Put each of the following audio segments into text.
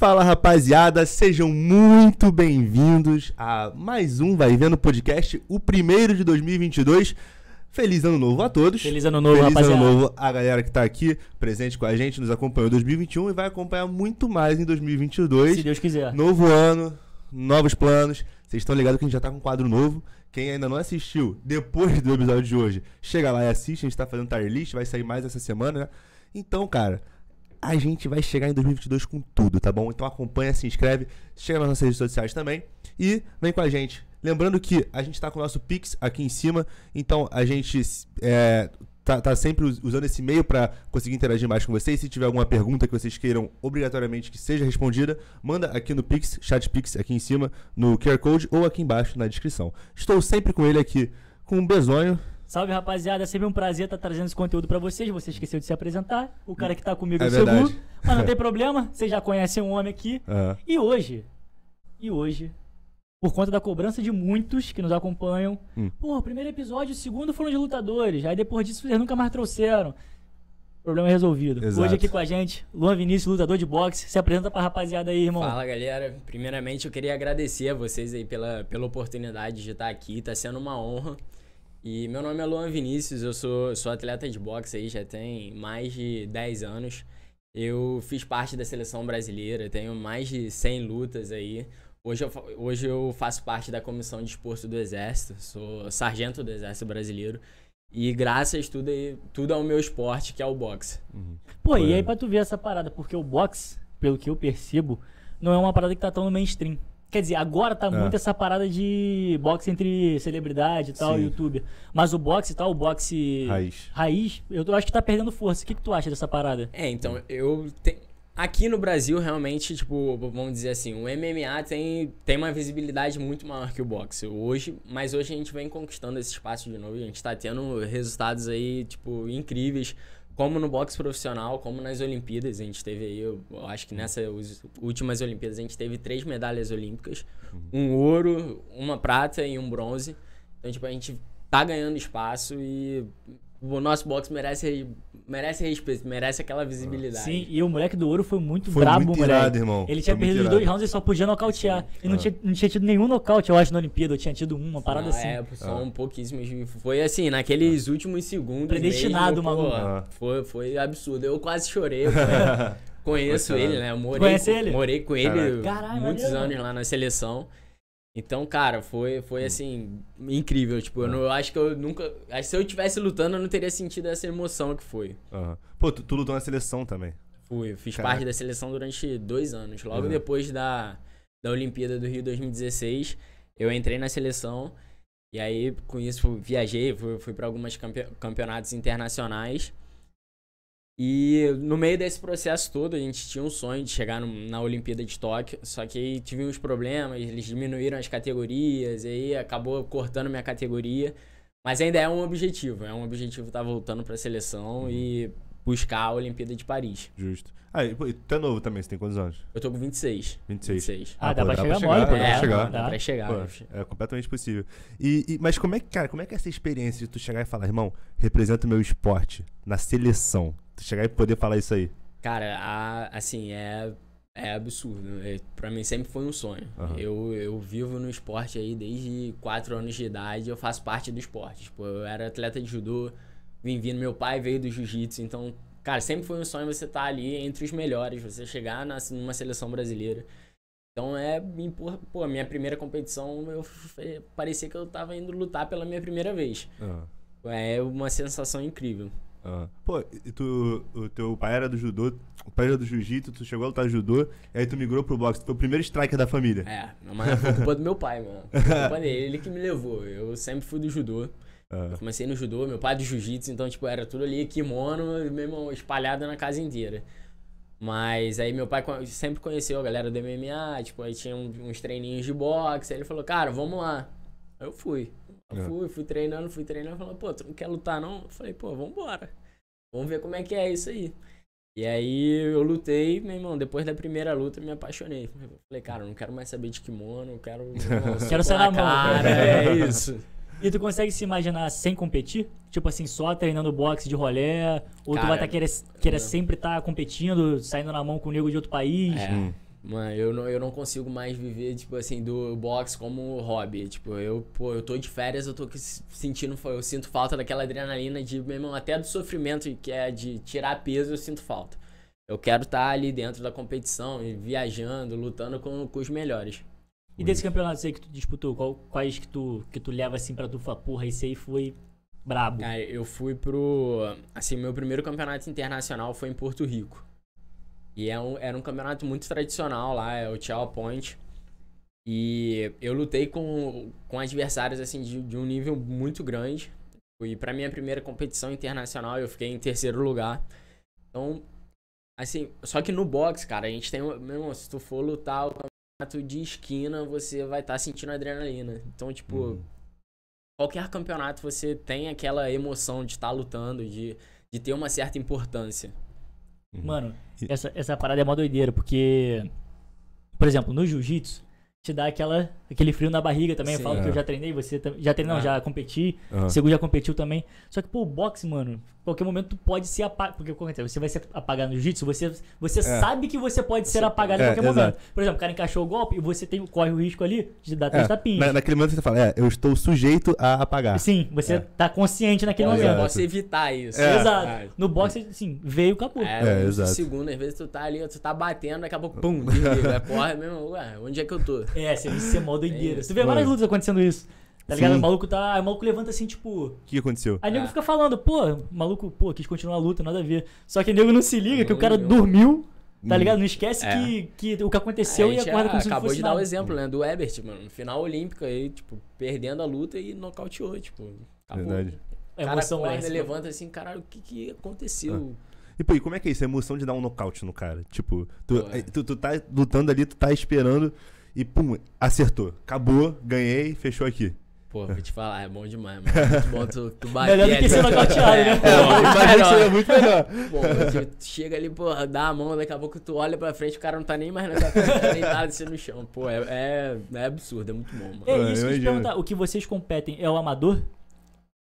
Fala rapaziada, sejam muito bem-vindos a mais um Vai Vendo Podcast, o primeiro de 2022. Feliz ano novo a todos. Feliz ano novo, Feliz rapaziada. ano novo a galera que tá aqui presente com a gente, nos acompanhou em 2021 e vai acompanhar muito mais em 2022. Se Deus quiser. Novo ano, novos planos. Vocês estão ligados que a gente já tá com um quadro novo. Quem ainda não assistiu, depois do episódio de hoje, chega lá e assiste. A gente tá fazendo tier list, vai sair mais essa semana, né? Então, cara, a gente vai chegar em 2022 com tudo, tá bom? Então acompanha, se inscreve, chega nas nossas redes sociais também e vem com a gente. Lembrando que a gente está com o nosso Pix aqui em cima, então a gente é, tá, tá sempre usando esse e-mail para conseguir interagir mais com vocês. Se tiver alguma pergunta que vocês queiram obrigatoriamente que seja respondida, manda aqui no Pix, chat Pix aqui em cima, no QR Code ou aqui embaixo na descrição. Estou sempre com ele aqui, com um besonho. Salve, rapaziada. É sempre um prazer estar trazendo esse conteúdo para vocês. Você esqueceu de se apresentar. O cara que tá comigo é, o verdade. Seguro. Mas não tem problema, vocês já conhecem um homem aqui. Uhum. E hoje, e hoje, por conta da cobrança de muitos que nos acompanham, hum. pô, primeiro episódio, o segundo foram de lutadores. Aí depois disso vocês nunca mais trouxeram. Problema resolvido. Exato. Hoje aqui com a gente, Luan Vinícius, lutador de boxe. Se apresenta pra rapaziada aí, irmão. Fala, galera. Primeiramente, eu queria agradecer a vocês aí pela, pela oportunidade de estar aqui. Tá sendo uma honra. E meu nome é Luan Vinícius, eu sou, sou atleta de boxe aí, já tem mais de 10 anos. Eu fiz parte da seleção brasileira, tenho mais de 100 lutas aí. Hoje eu, hoje eu faço parte da comissão de esporte do Exército, sou sargento do Exército Brasileiro. E graças tudo, aí, tudo ao meu esporte, que é o boxe. Uhum. Pô, Foi... e aí pra tu ver essa parada, porque o boxe, pelo que eu percebo, não é uma parada que tá tão no mainstream. Quer dizer, agora tá é. muito essa parada de boxe entre celebridade e tal, Sim. youtuber. Mas o boxe e tal, o boxe raiz. raiz, eu acho que tá perdendo força. O que, que tu acha dessa parada? É, então, eu. Te... Aqui no Brasil, realmente, tipo, vamos dizer assim, o MMA tem, tem uma visibilidade muito maior que o boxe hoje, mas hoje a gente vem conquistando esse espaço de novo, a gente tá tendo resultados aí, tipo, incríveis como no boxe profissional, como nas Olimpíadas, a gente teve aí, eu, acho que nessas últimas Olimpíadas a gente teve três medalhas olímpicas, uhum. um ouro, uma prata e um bronze. Então, tipo, a gente tá ganhando espaço e o nosso boxe merece, merece respeito, merece aquela visibilidade. Sim, e o moleque do ouro foi muito foi brabo, muito moleque. irmão. Ele tinha foi perdido dois rounds e só podia nocautear. Sim. E não, ah. tinha, não tinha tido nenhum nocaute, eu acho, na Olimpíada. Eu tinha tido uma, ah, parada assim. É, só ah. um pouquíssimos. Foi assim, naqueles ah. últimos segundos. Predestinado, mesmo, maluco. Ah. Foi, foi absurdo. Eu quase chorei. Conheço ele, né? Eu morei, Conhece ele? Morei com ele Caraca. muitos anos lá na seleção. Então, cara, foi, foi hum. assim, incrível. Tipo, eu, ah. não, eu acho que eu nunca. se eu estivesse lutando, eu não teria sentido essa emoção que foi. Uhum. Pô, tu, tu, lutou na seleção também. Fui, fiz Caraca. parte da seleção durante dois anos. Logo uhum. depois da, da Olimpíada do Rio 2016, eu entrei na seleção. E aí, com isso, viajei, fui, fui para alguns campe, campeonatos internacionais. E no meio desse processo todo, a gente tinha um sonho de chegar no, na Olimpíada de Tóquio, só que aí tive uns problemas, eles diminuíram as categorias, e aí acabou cortando minha categoria. Mas ainda é um objetivo, é um objetivo estar tá voltando para a seleção uhum. e buscar a Olimpíada de Paris. Justo. Ah, e tu é novo também, você tem quantos anos? Eu tô com 26. 26. 26. Ah, ah dá, pô, pra dá, pra chegar mole, é, dá, né? chegar. dá pra chegar. Pô, é completamente possível. E, e, mas como é que, cara, como é que é essa experiência de tu chegar e falar, irmão, representa o meu esporte na seleção? chegar e poder falar isso aí? Cara, a, assim, é, é absurdo. Né? É, pra mim sempre foi um sonho. Uhum. Eu, eu vivo no esporte aí desde 4 anos de idade, eu faço parte do esporte. Tipo, eu era atleta de judô, vim vindo, meu pai veio do jiu-jitsu, então, cara, sempre foi um sonho você estar tá ali entre os melhores, você chegar na, numa seleção brasileira. Então é, pô, minha primeira competição, eu parecia que eu tava indo lutar pela minha primeira vez. Uhum. É uma sensação incrível. Ah. Pô, tu, o teu pai era do judô, o pai era do jiu-jitsu, tu chegou a lutar judô, e aí tu migrou pro boxe, tu foi o primeiro striker da família. É, mas foi culpa do meu pai, mano. culpa dele, ele que me levou. Eu sempre fui do judô. Ah. Eu comecei no judô, meu pai é do jiu-jitsu, então, tipo, era tudo ali, kimono, mesmo espalhado na casa inteira. Mas aí meu pai sempre conheceu a galera do MMA, tipo, aí tinha uns treininhos de boxe, aí ele falou, cara, vamos lá. Eu fui. Eu é. fui, fui treinando, fui treinando, falando, pô, tu não quer lutar não? Eu falei, pô, vambora. Vamos ver como é que é isso aí. E aí eu lutei, meu irmão, depois da primeira luta eu me apaixonei. Eu falei, cara, eu não quero mais saber de kimono, eu quero. Irmão, quero ser na mão. Cara, é. É, é isso. E tu consegue se imaginar sem competir? Tipo assim, só treinando boxe de rolé? Ou cara, tu vai estar tá querer, querer sempre estar tá competindo, saindo na mão com o nego de outro país? É. Hum. Mano, eu não, eu não consigo mais viver, tipo assim, do boxe como hobby. Tipo, eu, pô, eu tô de férias, eu tô sentindo, eu sinto falta daquela adrenalina de, meu irmão, até do sofrimento que é de tirar peso, eu sinto falta. Eu quero estar tá ali dentro da competição, viajando, lutando com, com os melhores. E desse campeonato aí que tu disputou, qual, quais que tu, que tu leva assim pra tu falar, porra, esse aí foi brabo? Cara, eu fui pro. Assim, meu primeiro campeonato internacional foi em Porto Rico. E é um, era um campeonato muito tradicional lá, é o Tchau Point. E eu lutei com, com adversários assim de, de um nível muito grande. E para minha primeira competição internacional eu fiquei em terceiro lugar. Então, assim, só que no boxe, cara, a gente tem, meu irmão, se tu for lutar o campeonato de esquina, você vai estar tá sentindo adrenalina. Então, tipo, uhum. qualquer campeonato você tem aquela emoção de estar tá lutando, de, de ter uma certa importância. Uhum. Mano, essa, essa parada é mó doideira, porque, por exemplo, no jiu-jitsu, te dá aquela aquele frio na barriga também. Sim, eu falo é. que eu já treinei, você já treinou, não, é. já competi. Uhum. O Segu já competiu também. Só que, pô, o boxe, mano, qualquer momento tu pode ser apagado. Porque é é, você vai ser apagado no jiu-jitsu, você, você é. sabe que você pode você ser apagado é, em qualquer momento. Por exemplo, o cara encaixou o golpe e você tem, corre o risco ali de dar três tapinhas. Na, naquele momento você fala, é, eu estou sujeito a apagar. Sim, você tá consciente naquele momento. Eu posso evitar isso. Exato. No boxe, assim, veio, o É, é exato. segundo, às vezes tu tá ali, tu tá batendo, daqui a pouco, pum, desliga. porra, mesmo, ué, onde é que eu tô? É, você, você molda doideira. É Você vê várias lutas acontecendo isso. Tá ligado? Sim. O maluco tá. Ah, o maluco levanta assim, tipo. O que aconteceu? Aí o nego ah. fica falando, pô, maluco, pô, quis continuar a luta, nada a ver. Só que o nego não se liga que o cara dormiu. Tá uhum. ligado? Não esquece é. que, que o que aconteceu e acorda como é, se Acabou de nada. dar o exemplo, né? Do Ebert, mano. Final Olímpico aí, tipo, perdendo a luta e nocauteou, tipo. Acabou. Verdade. O é cara emoção corre, é essa, né, né? levanta assim, caralho, o que, que aconteceu? Ah. E, pô, e como é que é isso? A emoção de dar um nocaute no cara. Tipo, tu, tu, tu, tá lutando ali, tu tá esperando e pum, acertou. Acabou, ganhei, fechou aqui. Pô, vou te falar, é bom demais, mano. Muito bom tu, tu bater. Melhor do que ser nocauteado, né? Pô, é, é, muito melhor. Pô, tu chega ali, porra, dá a mão, daqui a pouco tu olha pra frente, o cara não tá nem mais na tua frente, tá deitado assim no chão. Pô, é, é, é absurdo, é muito bom, mano. É, é isso que eu te perguntar, o que vocês competem é o amador?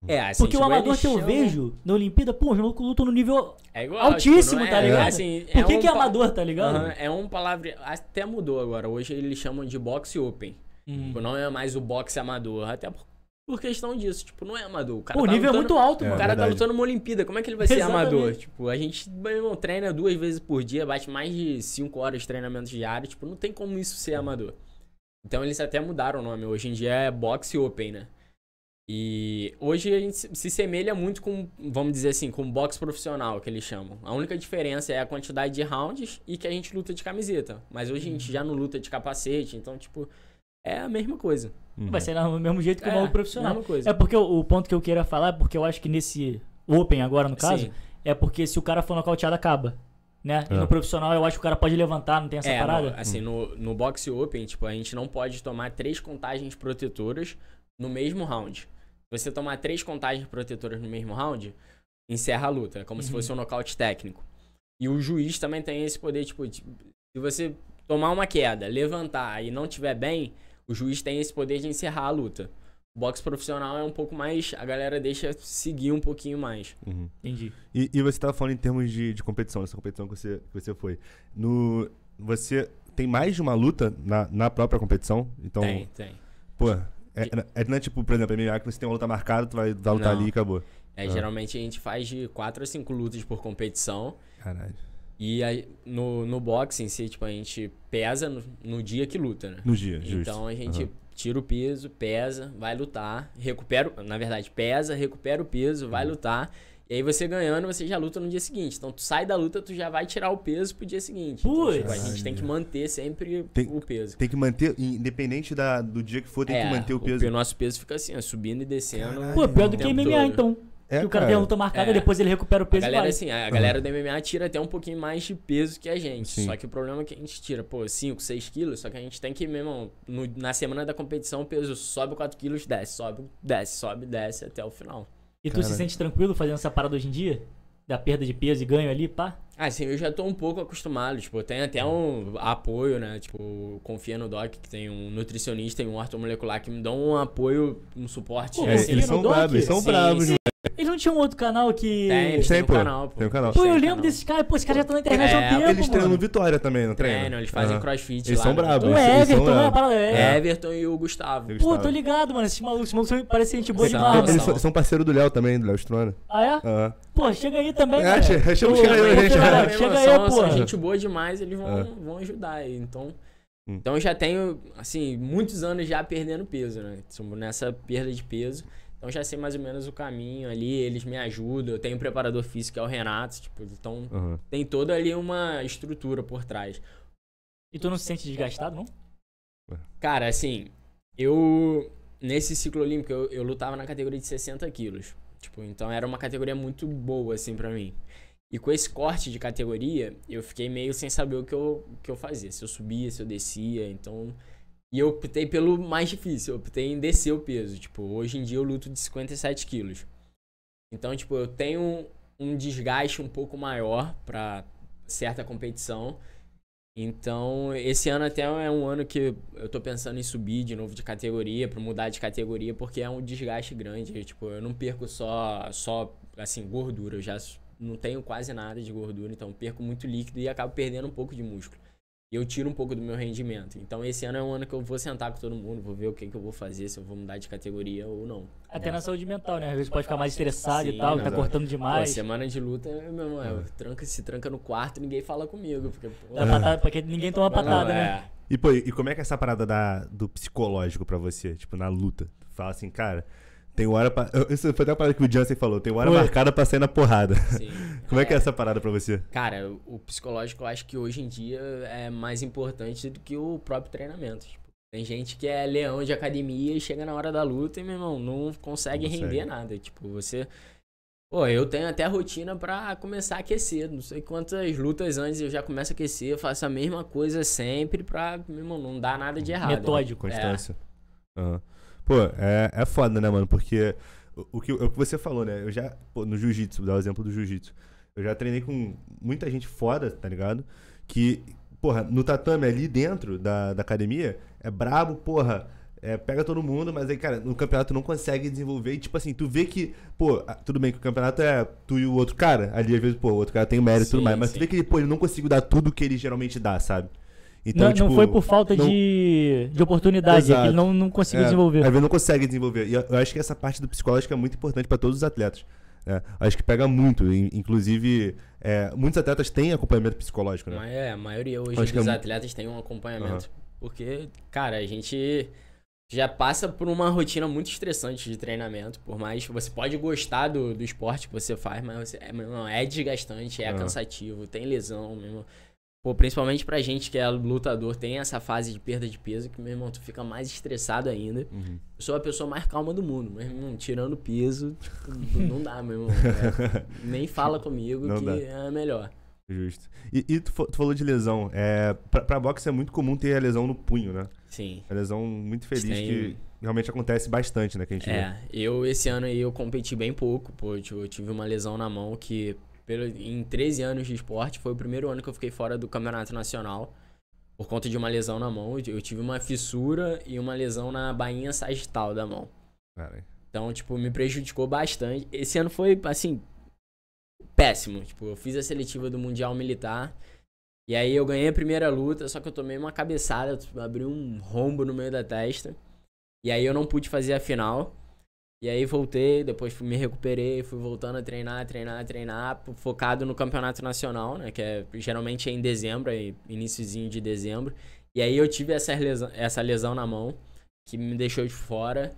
É, assim, Porque tipo, o amador que eu chama... vejo né? na Olimpíada, pô, os malucos lutam no nível é igual, tipo, altíssimo, tipo, é, tá ligado? Assim, é, assim, Por que, um que é amador, tá ligado? é um palavra. Até mudou agora. Hoje eles chamam de boxe open. Hum. Tipo, não é mais o boxe amador. Até por questão disso. Tipo, não é amador. O, cara tá nível é lutando, é muito alto, é, mano. O cara tá lutando uma Olimpíada. Como é que ele vai ser Exatamente. amador? Tipo, a gente irmão, treina duas vezes por dia, bate mais de cinco horas de treinamento diário. Tipo, não tem como isso ser amador. Então eles até mudaram o nome. Hoje em dia é boxe open, né? E hoje a gente se semelha muito com, vamos dizer assim, com boxe profissional, que eles chamam. A única diferença é a quantidade de rounds e que a gente luta de camiseta. Mas hoje a gente uhum. já não luta de capacete, então, tipo, é a mesma coisa. Uhum. Vai ser do mesmo jeito que é, o profissional. Mesma coisa. É porque o, o, ponto que eu queira falar é porque eu acho que nesse Open agora, no caso, Sim. é porque se o cara for nocauteado, acaba né? É. no profissional, eu acho que o cara pode levantar, não tem essa é, parada? No, assim, no, no boxe open, tipo, a gente não pode tomar três contagens protetoras no mesmo round você tomar três contagens protetoras no mesmo round, encerra a luta. É como uhum. se fosse um nocaute técnico. E o juiz também tem esse poder, tipo, se você tomar uma queda, levantar e não tiver bem, o juiz tem esse poder de encerrar a luta. O boxe profissional é um pouco mais. A galera deixa seguir um pouquinho mais. Uhum. Entendi. E, e você estava falando em termos de, de competição, essa competição que você, que você foi. No, você tem mais de uma luta na, na própria competição? Então, tem, tem. Pô, é, é, é, não é tipo, por exemplo, MMA que você tem uma luta marcada, tu vai, vai lutar não. ali e acabou. É, ah. geralmente a gente faz de 4 a 5 lutas por competição. Caralho. E aí, no, no boxing se tipo, a gente pesa no, no dia que luta, né? No dia, então, Então a gente uhum. tira o peso, pesa, vai lutar, recupera... Na verdade, pesa, recupera o peso, vai uhum. lutar... E aí você ganhando, você já luta no dia seguinte. Então tu sai da luta, tu já vai tirar o peso pro dia seguinte. Então, tipo, a gente tem que manter sempre tem, o peso. Tem que manter, independente da, do dia que for, tem é, que manter o peso. O, o nosso peso fica assim, ó, subindo e descendo. Caralho. Pô, pior do que MMA todo. então. É, que o cara, cara tem a luta marcada, é. depois ele recupera o peso. A galera, assim, a galera do MMA tira até um pouquinho mais de peso que a gente. Sim. Só que o problema é que a gente tira, pô, 5, 6 quilos, só que a gente tem que, mesmo no, na semana da competição o peso sobe 4 quilos, desce, sobe, desce, sobe, desce até o final. E tu se sente tranquilo fazendo essa parada hoje em dia? Da perda de peso e ganho ali, pá? Ah, sim, eu já tô um pouco acostumado, tipo, tem até um apoio, né? Tipo, confia no Doc, que tem um nutricionista e um ortomolecular que me dão um apoio, um suporte. Pô, né, assim. Eles são bravos, eles são sim, bravos, sim. Né? Eles não tinham outro canal que. Tem, eles um canal, pô. Tem um canal. Pô, eu lembro desses caras, pô, esses caras já estão na internet é, há um tempo. Eles treinam no Vitória também, não treinam? Treinam, é, eles fazem uhum. crossfit. Eles lá, são né, bravos. O Everton, né? é. Everton e o Gustavo. Pô, tô ligado, mano. Esses malucos, esses malucos parecem gente boa demais. Eles são, parceiro do Léo também, do Léo Strona. Ah, é? Aham. Pô, chega aí também, é, cara. Chega, chega, chega aí, gente. Chega, chega aí, pô. São gente boa demais, eles vão, é. vão ajudar aí. Então, hum. então eu já tenho, assim, muitos anos já perdendo peso, né? Nessa perda de peso. Então já sei mais ou menos o caminho ali, eles me ajudam. Eu tenho um preparador físico que é o Renato, tipo, então uhum. tem toda ali uma estrutura por trás. E tu não se sente desgastado, não? Cara, assim, eu nesse ciclo olímpico eu, eu lutava na categoria de 60 quilos. Tipo, então era uma categoria muito boa, assim, para mim. E com esse corte de categoria, eu fiquei meio sem saber o que eu, que eu fazia. Se eu subia, se eu descia, então... E eu optei pelo mais difícil, eu optei em descer o peso. Tipo, hoje em dia eu luto de 57 quilos. Então, tipo, eu tenho um desgaste um pouco maior para certa competição. Então, esse ano até é um ano que eu tô pensando em subir de novo de categoria, para mudar de categoria, porque é um desgaste grande. Tipo, eu não perco só, só assim, gordura. Eu já não tenho quase nada de gordura, então perco muito líquido e acabo perdendo um pouco de músculo e eu tiro um pouco do meu rendimento. Então esse ano é um ano que eu vou sentar com todo mundo, vou ver o que, que eu vou fazer, se eu vou mudar de categoria ou não. Até na né? saúde mental, né? Às vezes pode ficar mais estressado Sim, e tal, não, tá não. cortando demais. Pô, semana de luta, meu irmão, é, é. tranca, se tranca no quarto ninguém fala comigo. Porque, pô, é patada, tá, porque ninguém toma patada, não, né? É. E, pô, e como é que é essa parada da, do psicológico para você, tipo, na luta? Fala assim, cara, tem hora pra... Isso foi até a parada que o Johnson falou. Tem hora marcada pra sair na porrada. Sim. Como é, é, que é essa parada pra você? Cara, o psicológico eu acho que hoje em dia é mais importante do que o próprio treinamento. Tipo, tem gente que é leão de academia e chega na hora da luta e, meu irmão, não consegue, não render nada. Tipo, você... Pô, eu tenho até rotina para começar a aquecer. Não sei quantas lutas antes eu já começo a aquecer. eu faço a mesma coisa sempre pra, meu irmão, não dar nada de errado. Né? Metódico, né? constância. É. Uhum. Pô, é, é foda, né, mano? Porque o, o, que, é o que você falou, né? Eu já, pô, no jiu-jitsu, vou dar o exemplo do jiu-jitsu. Eu já treinei com muita gente foda, tá ligado? Que, porra, no tatame ali dentro da, da academia, é brabo, porra. É, pega todo mundo, mas aí, cara, no campeonato não consegue desenvolver. E, tipo assim, tu vê que, pô, ah, tudo bem que o campeonato é tu e o outro cara. Ali, às vezes, pô, o outro cara tem mérito e tudo mais. Mas sim. tu vê que ele, pô, ele não conseguiu dar tudo que ele geralmente dá, sabe? Então, não, tipo, não foi por falta não... de, de oportunidade, é que ele não, não conseguiu é, desenvolver. Ele não consegue desenvolver. E eu, acho que essa parte do psicológico é muito importante para todos os atletas. Né? Acho que pega muito. Inclusive, é, muitos atletas têm acompanhamento psicológico, né? é, a maioria hoje acho dos é... atletas tem um acompanhamento. Uhum. Porque, cara, a gente já passa por uma rotina muito estressante de treinamento. Por mais que você pode gostar do, do esporte que você faz, mas você, é, não, é desgastante, é uhum. cansativo, tem lesão mesmo. Pô, principalmente pra gente que é lutador, tem essa fase de perda de peso que, meu irmão, tu fica mais estressado ainda. Uhum. Eu sou a pessoa mais calma do mundo, mas, irmão, tirando peso, tipo, não dá, meu irmão. É, nem fala comigo não que dá. é melhor. Justo. E, e tu, tu, falou de lesão. É, pra, pra boxe é muito comum ter a lesão no punho, né? Sim. É a lesão muito feliz tem... que realmente acontece bastante, né? Que a gente é, vê. eu esse ano aí eu competi bem pouco, pô. Eu tive uma lesão na mão que pelo, em 13 anos de esporte. Foi o primeiro ano que eu fiquei fora do campeonato nacional por conta de uma lesão na mão. Eu tive uma fissura e uma lesão na bainha sagital da mão. Então, tipo, me prejudicou bastante. Esse ano foi, assim, péssimo. Tipo, eu fiz a seletiva do Mundial Militar. E aí eu ganhei a primeira luta, só que eu tomei uma cabeçada, tipo, abri um rombo no meio da testa. E aí eu não pude fazer a final. E aí voltei, depois me recuperei, fui voltando a treinar, treinar, treinar, focado no campeonato nacional, né? Que é geralmente é em dezembro, iníciozinho de dezembro. E aí eu tive essa lesão, essa lesão na mão, que me deixou de fora.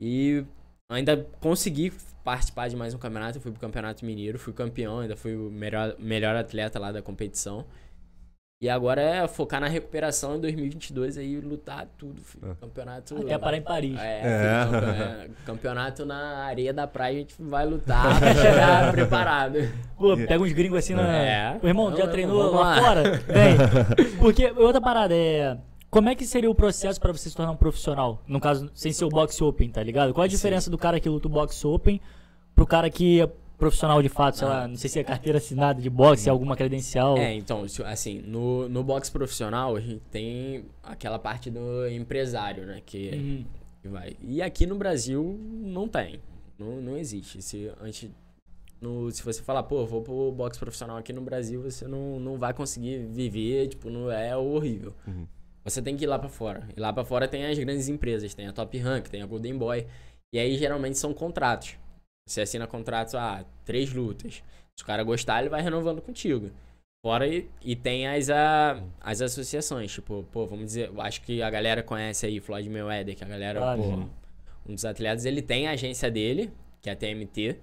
E ainda consegui participar de mais um campeonato. fui fui pro Campeonato Mineiro, fui campeão, ainda fui o melhor, melhor atleta lá da competição. E agora é focar na recuperação em 2022 aí, lutar tudo, filho. É. Campeonato. Até lá, parar em Paris. É, é. é, campeonato na areia da praia, a gente vai lutar pra chegar preparado. Pô, pega uns gringos assim na. É. O irmão já treinou lá, lá, fora? Vem. Porque outra parada é. Como é que seria o processo para você se tornar um profissional? No caso, sem ser o boxe open, tá ligado? Qual a diferença Sim. do cara que luta o boxe open pro cara que profissional de fato, sei lá, não sei se é carteira assinada de boxe, é alguma credencial. É, então, assim, no, no boxe profissional a gente tem aquela parte do empresário, né? Que, uhum. que vai. E aqui no Brasil não tem. Não, não existe. Se, antes, no, se você falar, pô, vou pro boxe profissional aqui no Brasil, você não, não vai conseguir viver, tipo, não é horrível. Uhum. Você tem que ir lá para fora. E lá para fora tem as grandes empresas, tem a Top Rank, tem a Golden Boy. E aí geralmente são contratos. Você assina contrato, ah, três lutas. Se o cara gostar, ele vai renovando contigo. Fora e, e tem as, a, as associações, tipo, pô, vamos dizer, acho que a galera conhece aí Floyd Mayweather, que a galera, ah, pô, um dos atletas, ele tem a agência dele, que é a TMT,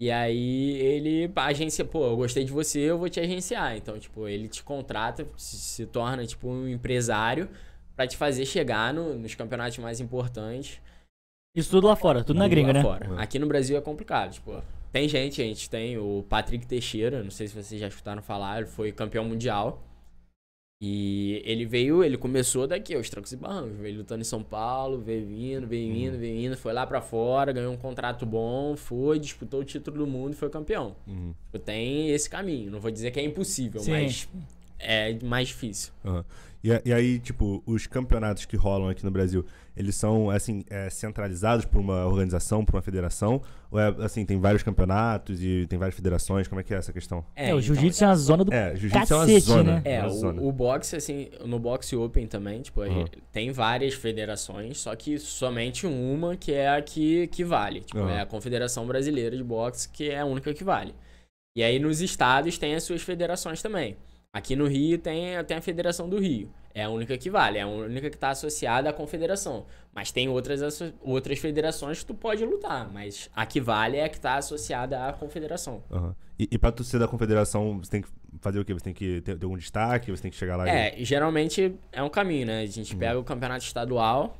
e aí ele, a agência, pô, eu gostei de você, eu vou te agenciar. Então, tipo, ele te contrata, se, se torna, tipo, um empresário para te fazer chegar no, nos campeonatos mais importantes. Isso tudo lá fora, tudo na gringa, né? Fora. Uhum. Aqui no Brasil é complicado, tipo. Tem gente, a gente tem o Patrick Teixeira, não sei se vocês já escutaram falar, ele foi campeão mundial. E ele veio, ele começou daqui, aos trancos e barrancos. Veio lutando em São Paulo, veio vindo, veio uhum. vindo, veio vindo. Foi lá para fora, ganhou um contrato bom, foi, disputou o título do mundo e foi campeão. Uhum. Tipo, tem esse caminho. Não vou dizer que é impossível, Sim. mas é mais difícil. Uhum. E, e, aí, tipo, os campeonatos que rolam aqui no Brasil, eles são, assim, é, centralizados por uma organização, por uma federação? Ou é, assim, tem vários campeonatos e tem várias federações? Como é que é essa questão? É, é o então, jiu-jitsu então, é uma zona do É, jiu-jitsu é uma zona. Né? É, uma é, o, o boxe, assim, no boxe open também, tipo, uhum. tem várias federações, só que somente uma que é a que, que vale. Tipo, uhum. é a Confederação Brasileira de Boxe, que é a única que vale. E aí nos estados tem as suas federações também. Aqui no Rio tem, tem a Federação do Rio. É a única que vale, é a única que está associada à confederação. Mas tem outras, outras federações que tu pode lutar, mas a que vale é a que está associada à confederação. Uhum. E, e para tu ser da confederação, você tem que fazer o quê? Você tem que ter, ter algum destaque? Você tem que chegar lá? É, e... geralmente é um caminho, né? A gente uhum. pega o campeonato estadual,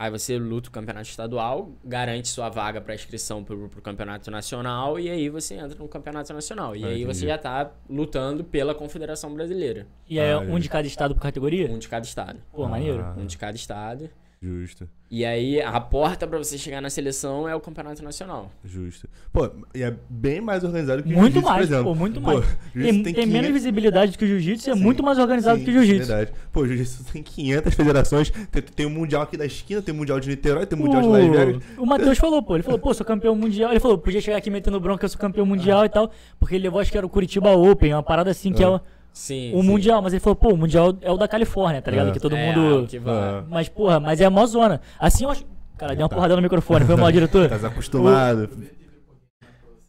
Aí você luta o campeonato estadual, garante sua vaga para inscrição para o campeonato nacional e aí você entra no campeonato nacional. E ah, aí entendi. você já está lutando pela Confederação Brasileira. E é ah, um é. de cada estado por categoria? Um de cada estado. Pô, ah, maneiro. Um de cada estado. Justo. E aí, a porta para você chegar na seleção é o campeonato nacional. Justo. Pô, e é bem mais organizado que muito o jiu-jitsu, mais, por exemplo. Pô, muito pô, mais. Tem, tem, tem 500... menos visibilidade que o jiu-jitsu e é muito mais organizado sim, que o jiu-jitsu. Verdade. Pô, o jiu-jitsu tem 500 federações. Tem, o um Mundial aqui da esquina, tem o um Mundial de Niterói, tem o um Mundial de Las Vegas. O Matheus falou, pô. Ele falou, pô, sou campeão mundial. Ele falou, podia chegar aqui metendo bronca, eu sou campeão mundial ah. e tal. Porque ele levou, acho que era o Curitiba Open, uma parada assim ah. que é... Uma Sim, o sim. Mundial, mas ele falou, pô, o Mundial é o da Califórnia, tá ligado? É. Que todo é, mundo. Que é, tipo, mas, é. porra, mas é a mó zona. Assim eu acho. Cara, deu uma tá. porrada no microfone, foi mal, diretor. Tá acostumado.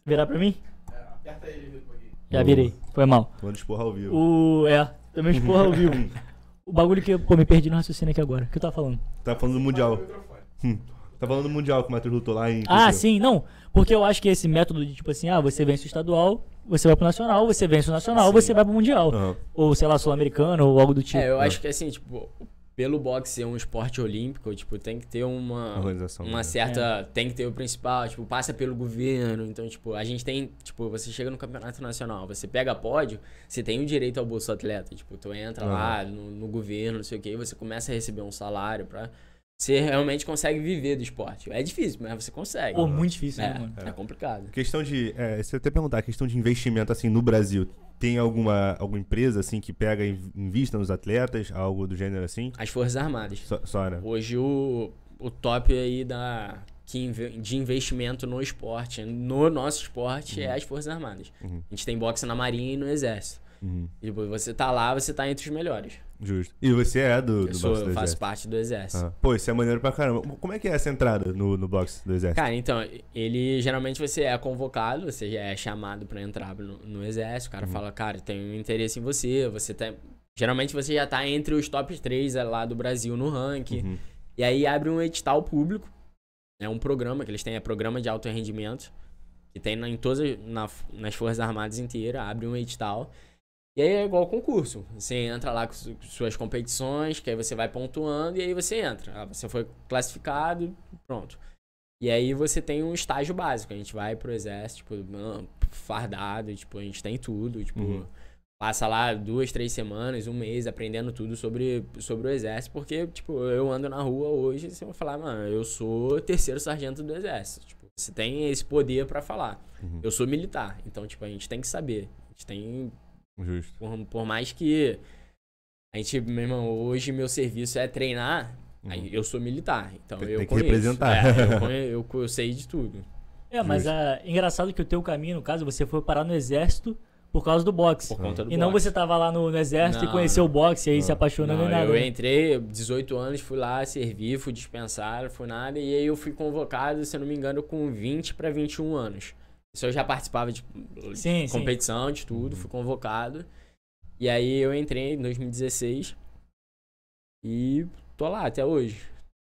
Virar pra mim? É, aperta Já virei, foi mal. Manda esporra ao vivo. O... É, também esporra ao vivo. o bagulho que. Pô, me perdi no raciocínio aqui agora. O que eu tava falando? Tava tá falando do Mundial. Hum. Tá falando do Mundial que o Matheus lutou lá em. Ah, sim, não. Porque eu acho que esse método de tipo assim, ah, você vence o estadual, você vai pro nacional, você vence o nacional, você vai pro mundial. Uhum. Ou, sei lá, sul-americano ou algo do tipo. É, eu uhum. acho que assim, tipo, pelo boxe ser um esporte olímpico, tipo, tem que ter uma organização, uma né? certa, é. tem que ter o principal, tipo, passa pelo governo, então tipo, a gente tem, tipo, você chega no campeonato nacional, você pega pódio, você tem o direito ao bolsa atleta, tipo, tu entra uhum. lá no, no, governo, não sei o que, você começa a receber um salário pra você realmente consegue viver do esporte. É difícil, mas você consegue. Pô, muito difícil, né, é, né, mano? É, é complicado. Questão de. É, eu até perguntar, questão de investimento, assim, no Brasil, tem alguma, alguma empresa, assim, que pega e invista nos atletas, algo do gênero assim? As Forças Armadas. So, só, né? Hoje o, o top aí da, de investimento no esporte, no nosso esporte, é uhum. é as Forças Armadas. Uhum. A gente tem boxe na Marinha e no Exército. Uhum. E tipo, você tá lá, você tá entre os melhores. Justo. E você é do, do sou, boxe faço parte do exército. Ah. Pô, isso é maneiro pra caramba. Como é que é essa entrada no, no boxe do exército? Cara, então, ele geralmente você é convocado, você é chamado pra entrar no, no exército. O cara uhum. fala, cara, tem um interesse em você, você tem. Tá- geralmente você já tá entre os top 3 é, lá do Brasil no ranking. Uhum. E aí abre um edital público. É um programa que eles têm, é programa de alto rendimento. Que tem em todas na, nas Forças Armadas inteiras, abre um edital. E aí é igual concurso. Você entra lá com suas competições, que aí você vai pontuando e aí você entra. Ah, você foi classificado, pronto. E aí você tem um estágio básico. A gente vai pro exército, tipo, fardado, tipo, a gente tem tudo, tipo, uhum. passa lá duas, três semanas, um mês aprendendo tudo sobre, sobre o exército, porque, tipo, eu ando na rua hoje e você vai falar, mano, eu sou terceiro sargento do exército. Tipo, você tem esse poder para falar. Uhum. Eu sou militar, então, tipo, a gente tem que saber. A gente tem Justo. Por, por mais que a gente, meu irmão, hoje meu serviço é treinar, uhum. aí eu sou militar, então tem, eu tem que representar. É, eu, conheço, eu, eu, sei de tudo. É, mas é engraçado que o teu caminho, no caso, você foi parar no exército por causa do boxe. Por conta do e boxe. não você tava lá no, no exército não, e conheceu o boxe e aí não, se apaixonou não, nem nada. Eu né? entrei, 18 anos, fui lá, servir fui dispensado, fui nada. E aí eu fui convocado, se eu não me engano, com 20 para 21 anos. Isso eu já participava de sim, competição, sim. de tudo, fui uhum. convocado. E aí eu entrei em 2016 e tô lá até hoje.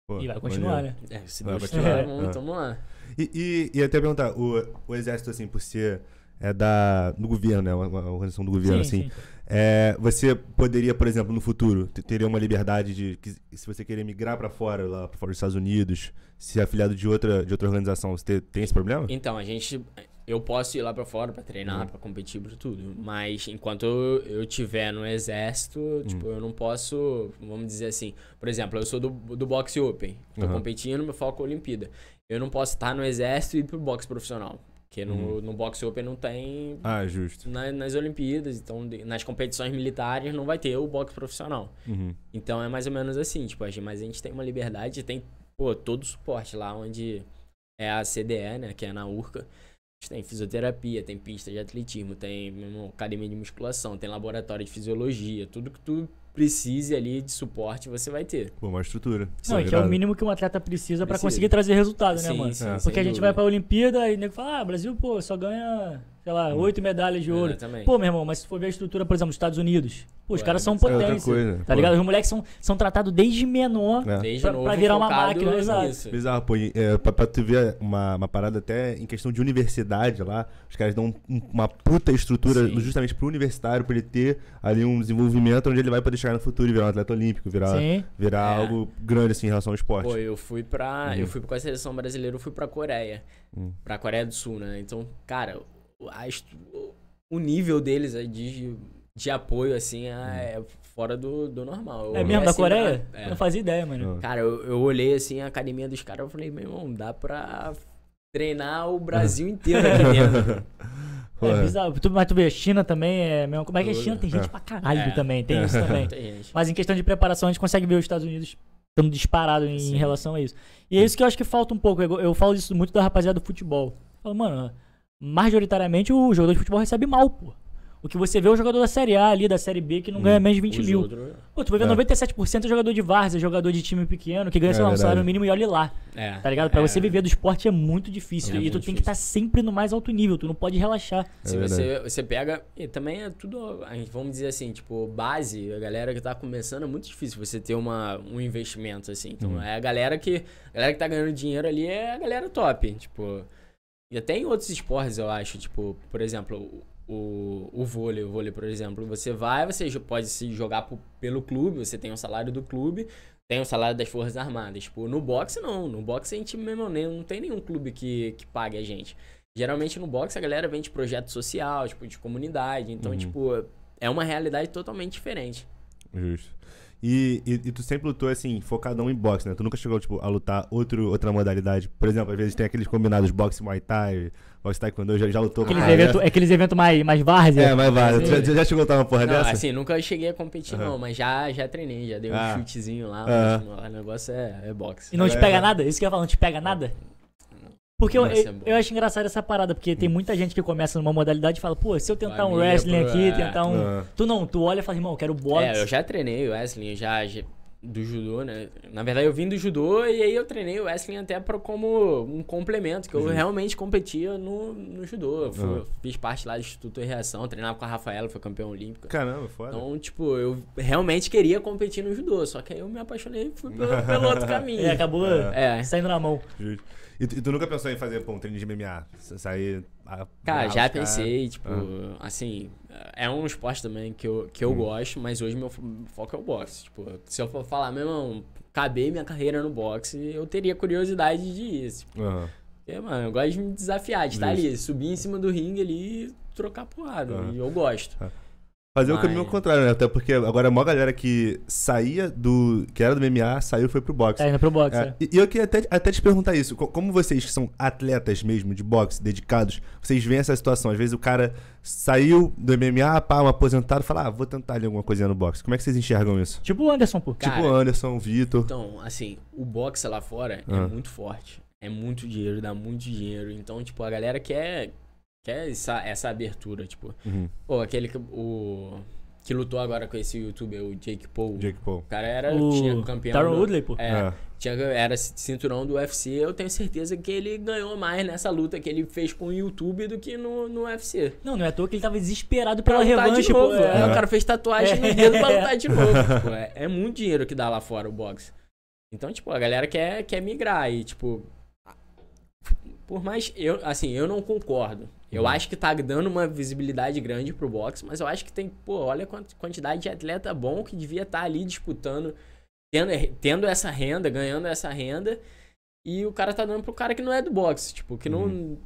Pô, e vai continuar, né? É, se Deus quiser, vamos, é. lá. E, e, e até perguntar, o, o exército, assim, por ser é da, do governo, né? Uma, organização do governo, sim, assim. Sim. É, você poderia, por exemplo, no futuro, teria uma liberdade de, que, se você querer migrar para fora, lá para fora dos Estados Unidos, ser afiliado de outra, de outra organização, você tem esse problema? Então, a gente, eu posso ir lá para fora para treinar, uhum. para competir, para tudo. Mas enquanto eu, eu tiver no exército, uhum. tipo, eu não posso, vamos dizer assim, por exemplo, eu sou do, do boxe open, tô uhum. competindo, meu foco é Olimpíada. Eu não posso estar no exército e ir pro boxe profissional. Porque no, uhum. no boxe open não tem. Ah, é justo. Na, nas Olimpíadas, então nas competições militares não vai ter o boxe profissional. Uhum. Então é mais ou menos assim, tipo, mas a gente tem uma liberdade, tem, pô, todo o suporte lá onde é a CDE, né, que é na URCA tem fisioterapia, tem pista de atletismo, tem academia de musculação, tem laboratório de fisiologia, tudo que tu precise ali de suporte você vai ter. Pô, uma estrutura. Não, é, é que é o mínimo que um atleta precisa, para conseguir trazer resultado, né, sim, né, mano? Sim, é. Porque a gente dúvida. vai pra Olimpíada e o nego fala, ah, Brasil, pô, só ganha, sei lá, hum. oito medalhas de ouro. Pô, meu irmão, mas se for ver a estrutura, por exemplo, dos Estados Unidos, Pô, os caras é são é potência. É coisa, tá pô. ligado? Os moleques são, são tratados desde menor é. desde pra, pra virar uma máquina. Exato. Bizarro, pô. É, pra, pra, tu ver uma, uma parada até em questão de universidade lá, os caras dão um, uma puta estrutura Sim. justamente pro universitário, pra ele ter ali um desenvolvimento onde ele vai poder chegar no futuro e virar um atleta olímpico, virar, Sim. virar é. algo grande assim em relação ao esporte. Pô, eu fui pra. Hum. Eu fui com a seleção brasileira, eu fui pra Coreia. Hum. Pra Coreia do Sul, né? Então, cara, a, o nível deles é de de apoio, assim, ah, hum. é fora do, do normal. Eu é mesmo, da assim, Coreia? Ah, é. Não fazia ideia, mano. Ah. Cara, eu, eu olhei, assim, a academia dos caras, eu falei, meu irmão, dá pra treinar o Brasil inteiro aqui dentro. É bizarro. Tu, mas tu vê, China também é mesmo. Como é que é China? Tem gente é. pra caralho é. também, tem isso é. também. Tem mas em questão de preparação, a gente consegue ver os Estados Unidos estando disparado em, Sim. relação a isso. E é isso que eu acho que falta um pouco. Eu, eu falo isso muito da rapaziada do futebol. Eu falo, mano, majoritariamente o jogador de futebol recebe mal, pô. O que você vê é o jogador da Série A ali, da Série B, que não hum, ganha menos de 20 mil. Outros... Né? Pô, tu vai ver é. 97% é jogador de várzea, jogador de time pequeno, que ganha, é, sei lá, um salário mínimo e olha lá. É, tá ligado? Pra é. você viver do esporte é muito difícil. É, e tu tem que estar tá sempre no mais alto nível, tu não pode relaxar. É Se você, você pega. E também é tudo. Vamos dizer assim, tipo, base, a galera que tá começando é muito difícil você ter uma, um investimento, assim. Então hum. é a galera que. A galera que tá ganhando dinheiro ali é a galera top. Tipo. E até em outros esportes, eu acho. Tipo, por exemplo, o, o vôlei, o vôlei, por exemplo. Você vai, você pode se jogar por, pelo clube, você tem o salário do clube, tem o salário das Forças Armadas. Tipo, no boxe, não. No boxe a gente mesmo não tem nenhum clube que, que pague a gente. Geralmente no boxe a galera vem de projeto social, tipo, de comunidade. Então, uhum. tipo, é uma realidade totalmente diferente. Justo. E, e, e, tu sempre lutou, assim, focadão em boxe, né? Tu nunca chegou, tipo, a lutar outro, outra modalidade. Por exemplo, às vezes tem aqueles combinados boxe Muay Thai, boxe Taekwondo, já, já lutou aqueles com evento, É aqueles eventos mais, mais várzea. É, mais várzea. Tu já, já, chegou a lutar uma porra não, dessa? assim, nunca cheguei a competir, uhum. não, mas já, já treinei, já dei um ah. chutezinho lá. Uhum. Mas, assim, o negócio é, é boxe. E não é. te pega nada? Isso que eu ia falar, não te pega nada? Porque eu, eu, é eu, acho engraçado essa parada, porque tem muita gente que começa numa modalidade e fala, pô, se eu tentar um wrestling aqui, tentar um. É. Tu não, tu olha e fala, irmão, eu quero boxe. É, eu já treinei wrestling, já, do judô, né? Na verdade, eu vim do judô e aí eu treinei o wrestling até pra, como um complemento, que eu uhum. realmente competia no, no judô. Eu fui, uhum. Fiz parte lá do Instituto de Reação, treinava com a Rafaela, foi campeão olímpico. Caramba, foda. Então, tipo, eu realmente queria competir no judô, só que aí eu me apaixonei e fui pelo, pelo outro caminho. E acabou é. é. saindo na mão. Justo. E tu, e tu, nunca pensou em fazer, pô, um treino de MMA? Sair. A, cara, já pensei, tipo, ah. assim, é um esporte também que eu, que eu hum. gosto, mas hoje meu foco é o boxe. Tipo, se eu for falar, meu irmão, acabei minha carreira no boxe, eu teria curiosidade de ir. Assim, tipo. Uhum. É, mano, eu gosto de me desafiar, de estar ali, subir em cima do ringue ali e trocar porrada. Uhum. E eu gosto. Uhum. Fazer Mas... o caminho ao contrário, né? Até porque agora a maior galera que saía do. que era do MMA, saiu e foi pro boxe. É, ainda pro boxe. É. É. E eu queria até, até te perguntar isso. Como vocês que são atletas mesmo de boxe, dedicados, vocês veem essa situação? Às vezes o cara saiu do MMA, pá, um aposentado, fala, ah, vou tentar ali alguma coisinha no boxe. Como é que vocês enxergam isso? Tipo o Anderson, pô. tipo o Anderson, o Vitor. Então, assim, o boxe lá fora é ah. é muito forte. É muito dinheiro, dá muito dinheiro. Então, tipo, a galera quer que é essa, essa abertura, tipo. Uhum. Pô, aquele que, o, que lutou agora com esse youtuber, o Jake Paul. Jake Paul. O cara era. O... Tinha campeão. Darren Woodley, pô. É, é. Tinha, era cinturão do UFC. Eu tenho certeza que ele ganhou mais nessa luta que ele fez com o YouTube do que no, no UFC. Não, não é à toa que ele tava desesperado pela revanche, pô. É, é. O cara fez tatuagem no dedo pra é. lutar de novo. Tipo, é, é, muito dinheiro que dá lá fora o boxe. Então, tipo, a galera quer, quer migrar e, tipo. Por mais. Eu, assim, eu não concordo. Eu uhum. acho que tá dando uma visibilidade grande pro boxe, mas eu acho que tem, pô, olha a quantidade de atleta bom que devia estar tá ali disputando, tendo, eh, tendo essa renda, ganhando essa renda, e o cara tá dando pro cara que não é do boxe, tipo, que uhum.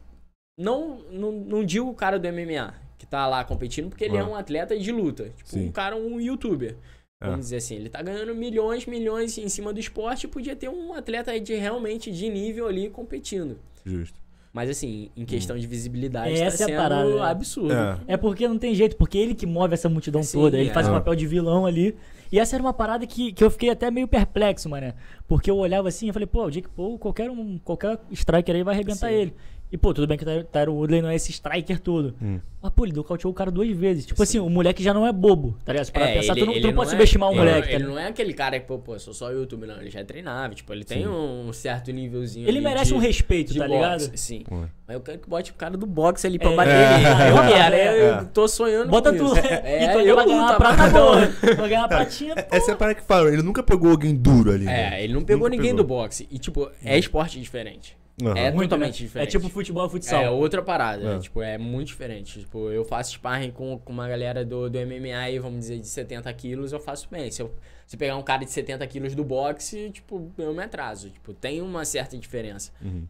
não, não, não. Não digo o cara do MMA, que tá lá competindo, porque ele é uhum. um atleta de luta. Tipo, Sim. um cara, um youtuber. Vamos é. dizer assim, ele tá ganhando milhões, milhões em cima do esporte, podia ter um atleta de realmente de nível ali competindo. Justo. Mas assim, em hum. questão de visibilidade, tá Essa tá é sendo a parada, né? absurdo. É. é. porque não tem jeito, porque ele que move essa multidão toda, ele é. faz o é. papel de vilão ali. E essa era uma parada que, que eu fiquei até meio perplexo, mano. Porque eu olhava assim e falei, pô, o Jake Paul, qualquer, um, qualquer striker aí vai arrebentar Sim. ele. E, pô, tudo bem que o Tyron Woodley não é esse striker todo. Hum. Mas, pô, ele nocauteou o cara duas vezes. Tipo Sim. assim, o moleque já não é bobo, tá ligado? É, pra é, pensar, ele, tu não, tu não pode é, subestimar o um moleque. Não, tá ele não é aquele cara que, pô, pô, sou só YouTube, não. Ele já é tipo, ele tem um certo nívelzinho. Ele merece de, um respeito, tá boxe. ligado? Sim. Mas eu quero que bote o cara do boxe ali pra é, bater é, né? Eu é. quero, né? é, eu tô sonhando Bota com tu. Isso. É, e então, tu eu vai ganhar uma prata boa. Vai ganhar uma pratinha. É, essa é a parada que fala, ele nunca pegou alguém duro ali. É, né? ele não pegou ninguém do boxe. E, tipo, é hum. esporte diferente. Uhum. É muito né? totalmente né? diferente. É tipo futebol futsal. É outra parada. Né? É. Né? Tipo, é muito diferente. Tipo, eu faço sparring com, com uma galera do, do MMA aí, vamos dizer, de 70 quilos, eu faço bem. Se eu se pegar um cara de 70 quilos do boxe, tipo, eu me atraso. Tipo, tem uma certa diferença. Uhum.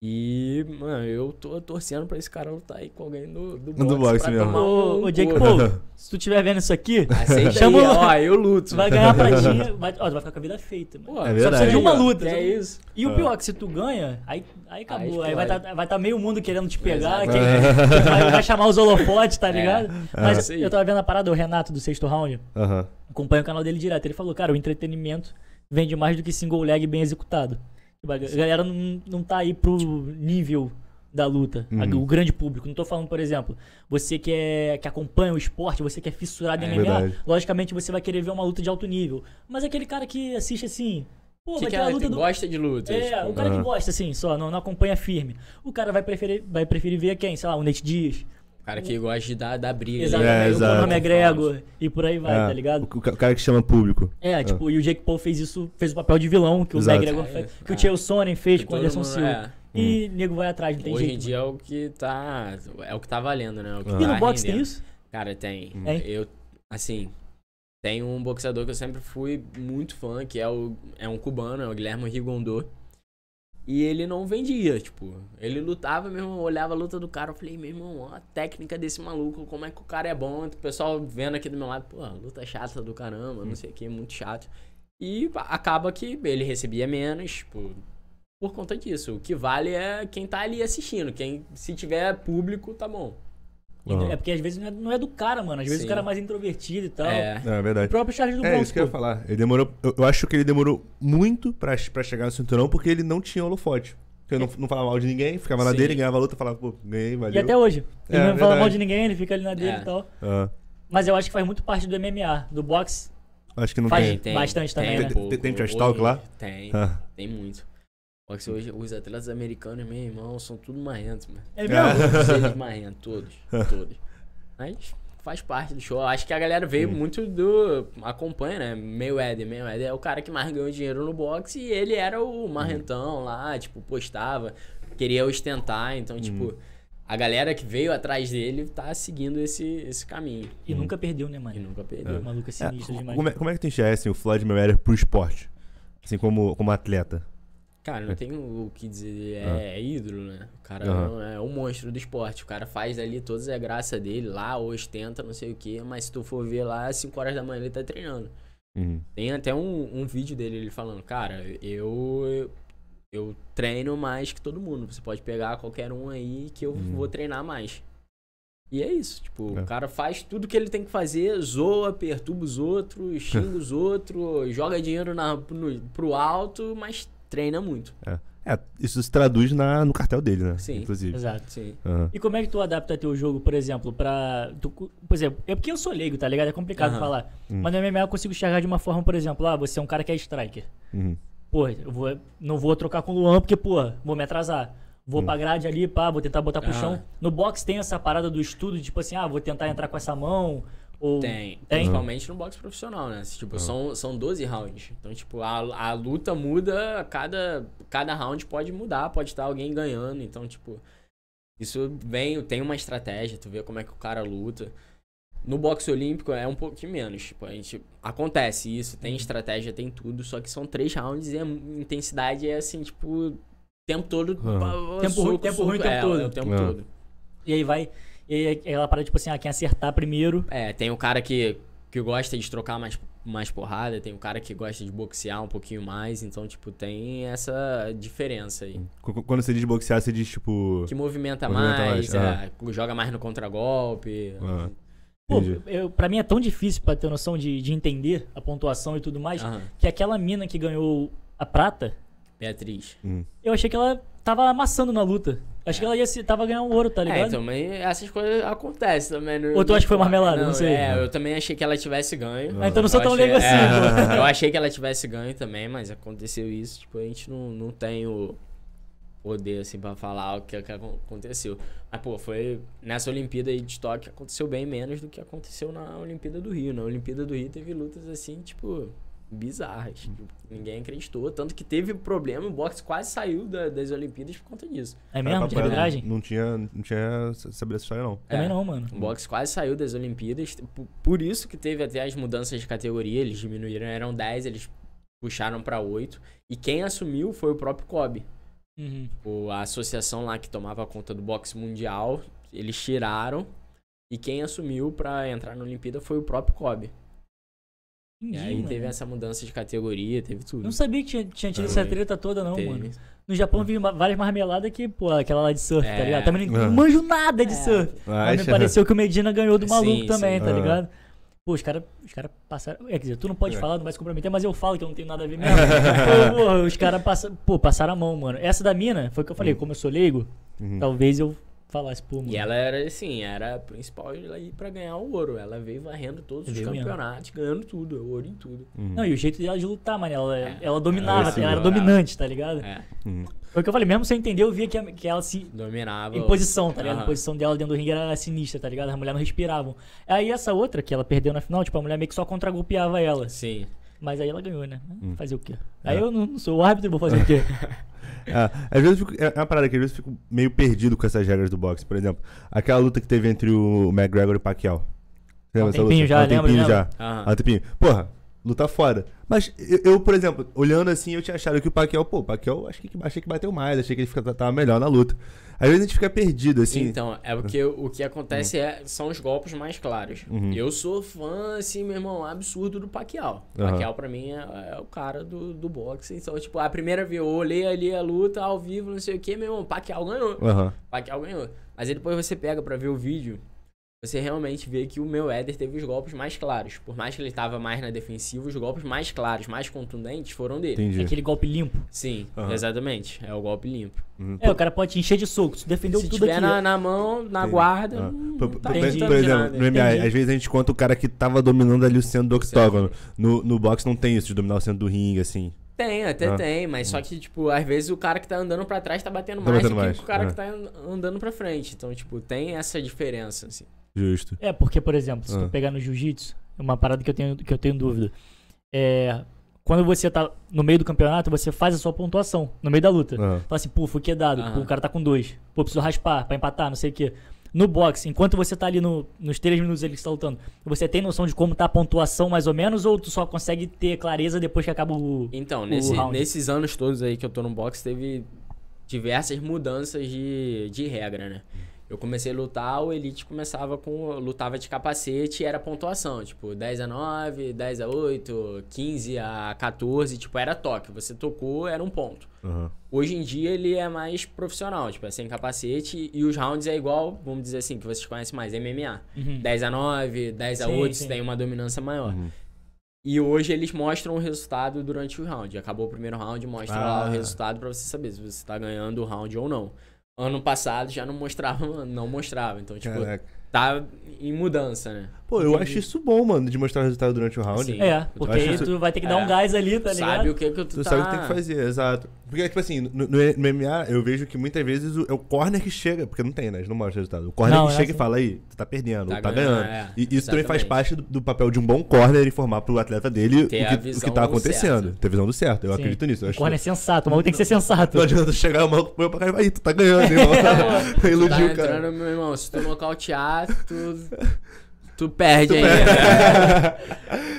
E, mano, eu tô torcendo pra esse cara lutar aí com alguém do, do, do boxe, boxe mesmo. Ô, um Jake pô, se tu tiver vendo isso aqui, chama o... ó, eu luto. Tu vai ganhar pra ti, vai, ó, tu vai ficar com a vida feita, mano. Pô, é Só precisa de uma é. luta. É isso. E o pior, é. é que se tu ganha, aí, aí acabou. Aí, aí vai estar tá, vai tá meio mundo querendo te pegar, é. vai, vai, chamar os holofotes, tá ligado? É. Mas é. eu tava vendo a parada, do Renato do sexto round, uh -huh. acompanha o canal dele direto. Ele falou, cara, o entretenimento vende mais do que single leg bem executado. A galera não, não tá aí pro nível da luta, uhum. o grande público. Não estou falando, por exemplo, você que, é, que acompanha o esporte, você que é fissurado em é MMA, logicamente você vai querer ver uma luta de alto nível. Mas aquele cara que assiste assim. Pô, que cara é a luta do... gosta de luta. É, tipo... o cara uhum. que gosta, assim, só, não, não acompanha firme. O cara vai preferir, vai preferir ver quem? Sei lá, o Nate Dias, cara que gosta de dar, dar briga. Exatamente. Né? É, exato. O nome é Grego e por aí vai, é, tá ligado? O, cara que chama público. É, é. tipo, é. e o Jake Paul fez isso, fez o papel de vilão que exato. o Grego fez, é, que o é. Tio Sonnen fez com o Anderson Silva. E o hum. nego vai atrás, não tem Hoje jeito. Hoje em dia é o que tá. É o que tá valendo, né? Tá e no tá boxe tem isso? Cara, hum. tem. Eu, assim, tem um boxeador que eu sempre fui muito fã, que é, o, é um cubano, é o Guilherme Rigondô. E ele não vendia, tipo. Ele lutava, mesmo olhava a luta do cara. Eu falei, meu irmão, ó, a técnica desse maluco, como é que o cara é bom. O pessoal vendo aqui do meu lado, pô, luta chata do caramba, não uhum. sei o que, muito chato. E acaba que ele recebia menos, tipo, por conta disso. O que vale é quem tá ali assistindo. Quem, se tiver público, tá bom. Uhum. É porque às vezes não é, não é, do cara, mano. Às vezes Sim. o cara é mais introvertido e tal. É, é verdade. O próprio Charles do Bronx. É isso que eu ia falar. Ele demorou. Eu, eu acho que ele demorou muito pra, pra chegar no cinturão porque ele não tinha holofote. Porque eu não, não falava mal de ninguém, ficava Sim. na dele, ganhava a luta, falava, pô, ganhei, valeu. E até hoje. É, ele é, não fala mal de ninguém, ele fica ali na dele é. e tal. Uhum. Mas eu acho que faz muito parte do MMA, do boxe. Acho que não faz tem. Bastante tem, também, tem, né? Tem, tem trash talk lá? Tem, ah. tem muito. Porque hoje os atletas americanos, meu irmão, são tudo marrentos, mano. É mesmo? Todos eles marrentos, todos, todos. Mas faz parte do show. Acho que a galera veio Sim. muito do. acompanha, né? Mayweather. Mayweather é o cara que mais ganhou dinheiro no boxe e ele era o marrentão uhum. lá, tipo, postava, queria ostentar. Então, tipo, uhum. tipo, a galera que veio atrás dele tá seguindo esse, esse caminho. E uhum. nunca perdeu, né, mano? E nunca perdeu. É. O maluco é, é sinistro é, demais. Como é, como é que tu enxerga assim, o Floyd Mayweather pro esporte? Assim, como, como atleta? Cara, não é. tem o que dizer. É, ah. é ídolo, né? O cara não, é um monstro do esporte. O cara faz ali todas a graça dele, lá, ostenta, não sei o quê. Mas se tu for ver lá, às 5 horas da manhã ele tá treinando. Uhum. Tem até um, um vídeo dele ele falando, cara, eu, eu eu treino mais que todo mundo. Você pode pegar qualquer um aí que eu uhum. vou treinar mais. E é isso, tipo, é. o cara faz tudo que ele tem que fazer, zoa, perturba os outros, xinga os outros, joga dinheiro na, no, pro alto, mas treina muito. É. é. isso se traduz na, no cartel dele, né? Sim. Inclusive. Exato, sim. Uhum. E como é que tu adapta teu jogo, por exemplo, pra. Tu, por exemplo, é porque eu sou leigo, tá ligado? É complicado uhum. falar. Uhum. Mas no MMA eu consigo enxergar de uma forma, por exemplo, ah, você é um cara que é striker. Uhum. Pô, eu vou, não vou trocar com o Luan, porque, pô, vou me atrasar. Vou hum. pra grade ali, pá, vou tentar botar pro ah. chão. No box tem essa parada do estudo, tipo assim, ah, vou tentar entrar com essa mão, ou... Tem. tem. Principalmente no boxe profissional, né? Tipo, ah. são, são 12 rounds. Então, tipo, a, a luta muda, cada, cada round pode mudar, pode estar alguém ganhando. Então, tipo, isso vem, tem uma estratégia, tu vê como é que o cara luta. No boxe olímpico é um pouquinho menos. Tipo, a gente acontece isso, tem uhum. estratégia, tem tudo, só que são três rounds e a intensidade é assim, tipo, tempo todo. Ah. Tempo, ruim, tempo ruim, tempo é, todo. É, é o tempo é. todo. E aí vai e aí ela para, tipo assim, ah, quem acertar primeiro. É, tem o cara que, que gosta de trocar mais, mais porrada, tem o cara que gosta de boxear um pouquinho mais. Então, tipo, tem essa diferença aí. Quando você diz boxear, você diz, tipo. Que movimenta, movimenta mais, mais. É, ah. joga mais no contragolpe. Ah. Pô, para pra mim é tão difícil pra ter noção de, de entender a pontuação e tudo mais, que aquela mina que ganhou a prata. Beatriz. Hum. Eu achei que ela tava amassando na luta. Acho que ela ia se, tava ganhando ouro, tá é, ligado? É, então, também essas coisas acontecem também. Não, né? Ou tu acha que foi marmelada? Não, não sei. É, eu também achei que ela tivesse ganho. Ah, então não sou tão achei, assim. É, eu achei que ela tivesse ganho também, mas aconteceu isso. Tipo, a gente não, não tem o poder, assim, pra falar o que, que aconteceu. Mas, pô, foi nessa Olimpíada aí de Tóquio aconteceu bem menos do que aconteceu na Olimpíada do Rio. Na né? Olimpíada do Rio teve lutas, assim, tipo, bizarras. Ninguém acreditou. Tanto que teve problema, o boxe quase saiu da, das Olimpíadas por conta disso. É mesmo? De arbitragem? Não, tinha, não tinha saber essa história, não. É, mesmo não, mano. O boxe quase saiu das Olimpíadas. Por isso que teve até as mudanças de categoria. Eles diminuíram, eram 10, eles puxaram para 8. E quem assumiu foi o próprio Kobe. Uhum. a associação lá que tomava conta do boxe mundial, eles tiraram. E quem assumiu para entrar na Olimpíada foi o próprio Kobe. Entendi, e aí mano. teve essa mudança de categoria, teve tudo. Não sabia que tinha, tinha tido essa treta toda, não, teve. mano. No Japão vi várias marmeladas que, pô, aquela lá de surf, tá é. tá ligado? Também não, é. manjo nada de é. surf. Ah, mas, me é. pareceu que o Medina ganhou do maluco sim, também, sim. tá ah. ligado? Pô, os caras os cara passaram. É, quer dizer, tu não pode é. falar, não vai se comprometer, mas eu falo que eu não tenho nada a ver mesmo. pô, os caras passaram. Pô, passaram a mão, mano. Essa da mina, foi o que eu falei, uhum. como eu sou leigo, uhum. talvez eu falar espuma. E né? ela era assim, era a principal aí para ganhar o ouro. Ela veio varrendo todos veio os campeonatos, mesmo. ganhando tudo, ouro em tudo. Uhum. Não, e o jeito dela de lutar, mano, ela, é. ela dominava, ela, era dominante, tá ligado? É. Hum. Foi o que eu falei, mesmo sem entender, eu via que, que ela se. Dominava. Em posição, tá ligado? Uhum. A posição dela dentro do ringue era sinistra, tá ligado? As mulheres não respiravam. Aí essa outra que ela perdeu na final, tipo, a mulher meio que só contragolpeava ela. Sim. Mas aí ela ganhou, né? Hum. Fazer o quê? É. Aí é. eu não, não, sou o árbitro, vou fazer o quê? é, às vezes fico, é, é uma parada que às vezes fico meio perdido com essas regras do boxe. Por exemplo, aquela luta que teve entre o McGregor e o Pacquiao. Você lembra um tempinho já, tempinho lembra, já. Um tempinho. Porra, luta fora. Mas eu, eu, por exemplo, olhando assim, eu tinha achado que o Pacquiao, pô, o Pacquiao achei que, achei que bateu mais, achei que ele tava melhor na luta. Às vezes a gente fica perdido, assim. Então, é porque o que acontece uhum. é, são os golpes mais claros. Uhum. Eu sou fã, assim, meu irmão, absurdo do Pacquiao. Uhum. Pacquiao, pra mim, é, é, o cara do, do boxe. Então, tipo, a primeira vez eu olhei ali a luta ao vivo, não sei o que, meu irmão, Pacquiao ganhou. Uhum. Pacquiao ganhou. Mas aí depois você pega pra ver o vídeo você realmente vê que o meu Éder teve os golpes mais claros. Por mais que ele estava mais na defensiva, os golpes mais claros, mais contundentes foram dele. Entendi. Aquele golpe limpo. Sim, uhum. exatamente. É o golpe limpo. Uhum. É, o cara pode te encher de soco. defendeu Se tudo tiver aqui. Na, na mão, na Entendi. guarda. Uhum. Não, por, tá por, exemplo, no MMA, às vezes a gente conta o cara que tava dominando ali o centro do octógono. No, no boxe não tem isso de dominar o centro do ringue, assim. Tem, até ah. tem, mas só uhum. que, tipo, às vezes o cara que tá andando para trás tá batendo tá mais batendo do que mais. o cara ah. que tá andando para frente. Então, tipo, tem essa diferença, assim. Justo. É, porque, por exemplo, se ah. tu pegar no jiu-jitsu, é uma parada que eu tenho, que eu tenho dúvida. É, quando você tá no meio do campeonato, você faz a sua pontuação no meio da luta. Uhum. Fala assim, pô, fui que é dado, pô, o cara tá com dois. Pô, preciso raspar pra empatar, não sei o quê. No boxe, enquanto você tá ali no, nos três minutos ele que está lutando, você tem noção de como tá a pontuação mais ou menos, ou tu só consegue ter clareza depois que acaba o. Então, o nesse, nesses anos todos aí que eu tô no boxe, teve diversas mudanças de, de regra, né? Eu comecei a lutar, o Elite começava com. lutava de capacete e era pontuação. Tipo, 10 a 9, 10 a 8, 15 a 14. Tipo, era toque. Você tocou, era um ponto. Uhum. Hoje em dia ele é mais profissional, tipo, é sem capacete. E os rounds é igual, vamos dizer assim, que vocês conhecem mais, MMA. Uhum. 10 a 9, 10 sim, a 8, sim. tem uma dominância maior. Uhum. E hoje eles mostram o resultado durante o round. Acabou o primeiro round, mostra ah. lá o resultado para você saber se você tá ganhando o round ou não ano passado já não mostrava, não mostrava. Então, tipo, Caraca. tá em mudança, né? Pô, eu acho isso bom, mano, de mostrar o resultado durante o round. Sim. É, porque aí isso... tu vai ter que dar é. um gás ali, tá ligado? Sabe o que, que tu, tu tá... sabe o que tem tá que fazer, exato. Porque, tipo assim, no, no, MMA, eu vejo que muitas vezes o, é o corner que chega, porque não tem, né? Eles não mostram o resultado. O corner não, que é chega assim. e fala aí, tu tá perdendo, tá, tá ganhando. É, e isso também faz parte do, do, papel de um bom corner informar pro atleta dele o que, o que tá acontecendo. Ter visão do certo, eu Sim. acredito nisso. Eu o corner é que... é sensato, o maluco tem que ser sensato. Não adianta chegar o maluco meu pra cá aí, tu tá ganhando, irmão. Iludiu, tá, tá entrando, cara. meu irmão, se tu nocautear, tu... Tu perde aí.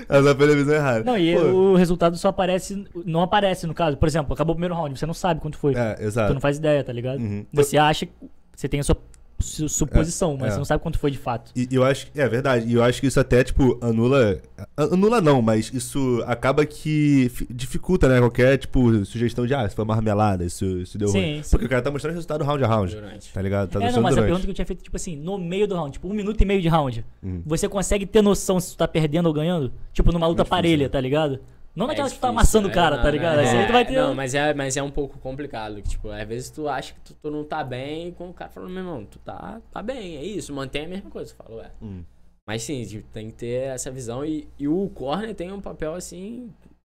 Mas a televisão é errada. Não, e Pô. o resultado só aparece. Não aparece, no caso. Por exemplo, acabou o primeiro round, você não sabe quanto foi. É, exato. Tu não faz ideia, tá ligado? Uhum. Você acha. Você tem a sua suposição, é, mas é. você não sabe quanto foi de fato. E eu acho é verdade. E eu acho que isso até tipo anula, anula não, mas isso acaba que dificulta, né, qualquer tipo sugestão de ah, isso foi marmelada, isso, isso deu sim, ruim. Sim. Porque o cara tá mostrando o resultado round a round. Durante. Tá ligado? Tá é, não, mas durante. a pergunta que eu tinha feito tipo assim, no meio do round, tipo um minuto e meio de round, hum. você consegue ter noção se tu tá perdendo ou ganhando? Tipo numa luta é parelha, né? tá ligado? Não naquela é difícil, que tu tá amassando o é, cara, não, tá ligado? Não, aí é. tu vai ter. Não, mas é, mas é um pouco complicado. Tipo, às vezes tu acha que tu, tu não tá bem, com o cara falando, meu irmão, tu tá, tá bem, é isso, mantém a mesma coisa. Tu fala, ué. Hum. Mas sim, tem que ter essa visão. E, e o corner tem um papel assim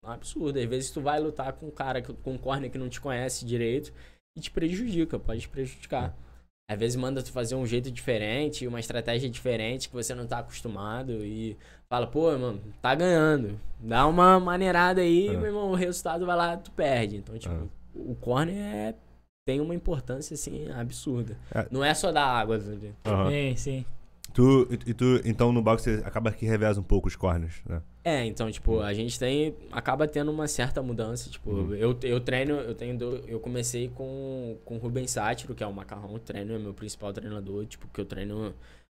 absurdo. Às vezes tu vai lutar com um cara, com um corner que não te conhece direito e te prejudica, pode te prejudicar. Hum. Às vezes manda tu fazer um jeito diferente, uma estratégia diferente que você não tá acostumado e fala, pô, mano, tá ganhando. Dá uma maneirada aí, ah. meu irmão, o resultado vai lá, tu perde. Então, tipo, é. o corner é, tem uma importância, assim, absurda. É. Não é só da água, sabe? Né, uhum. Sim, sim. Tu, e, tu, então, no boxe, você acaba que reveza um pouco os corners, né? É, então, tipo, a gente tem. Acaba tendo uma certa mudança. Tipo, uhum. eu, eu treino, eu tenho. Eu comecei com, com o Rubens Sátiro, que é o macarrão, treino, é meu principal treinador, tipo, que eu treino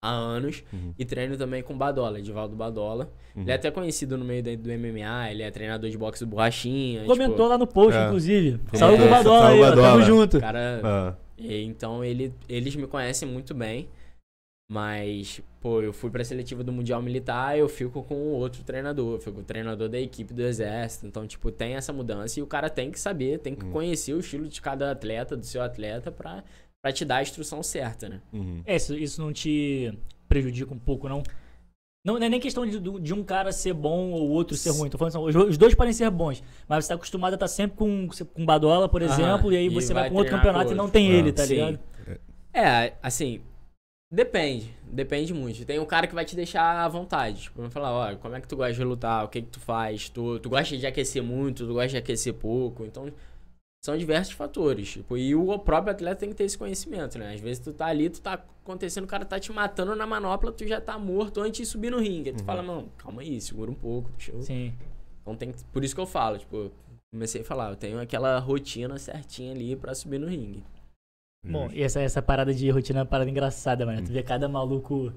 há anos. Uhum. E treino também com Badola, Edivaldo Badola. Uhum. Ele é até conhecido no meio do MMA, ele é treinador de boxe do Borrachinha. Comentou tipo... lá no post, é. inclusive. É. Saúde do Badola, aí, Badola. tamo junto. Cara, é. Então ele, eles me conhecem muito bem. Mas, pô, eu fui pra seletiva do Mundial Militar, eu fico com outro treinador, eu fico com o treinador da equipe do Exército. Então, tipo, tem essa mudança e o cara tem que saber, tem que uhum. conhecer o estilo de cada atleta, do seu atleta, pra, pra te dar a instrução certa, né? Uhum. É, isso não te prejudica um pouco, não? Não, não é nem questão de, de um cara ser bom ou outro ser ruim. Tô falando assim, os dois podem ser bons, mas você tá acostumado a estar tá sempre com, com Badola, por exemplo, e aí você e vai, vai com outro campeonato outro. e não tem ah, ele, tá sim. ligado? É, é assim, Depende, depende muito. Tem um cara que vai te deixar à vontade. Tipo, vai falar, olha, como é que tu gosta de lutar? O que é que tu faz? Tu, tu gosta de aquecer muito? Tu gosta de aquecer pouco? Então, são diversos fatores. Tipo, e o próprio atleta tem que ter esse conhecimento, né? Às vezes tu tá ali, tu tá acontecendo, o cara tá te matando na manopla, tu já tá morto antes de subir no ringue. Aí tu uhum. fala, não, calma aí, segura um pouco, deixa eu... Sim. Então tem que... Por isso que eu falo, tipo, comecei a falar, eu tenho aquela rotina certinha ali para subir no ringue. Bom, e essa, essa parada de rotina é uma parada engraçada, mano. Hum. Tu vê hum. cada maluco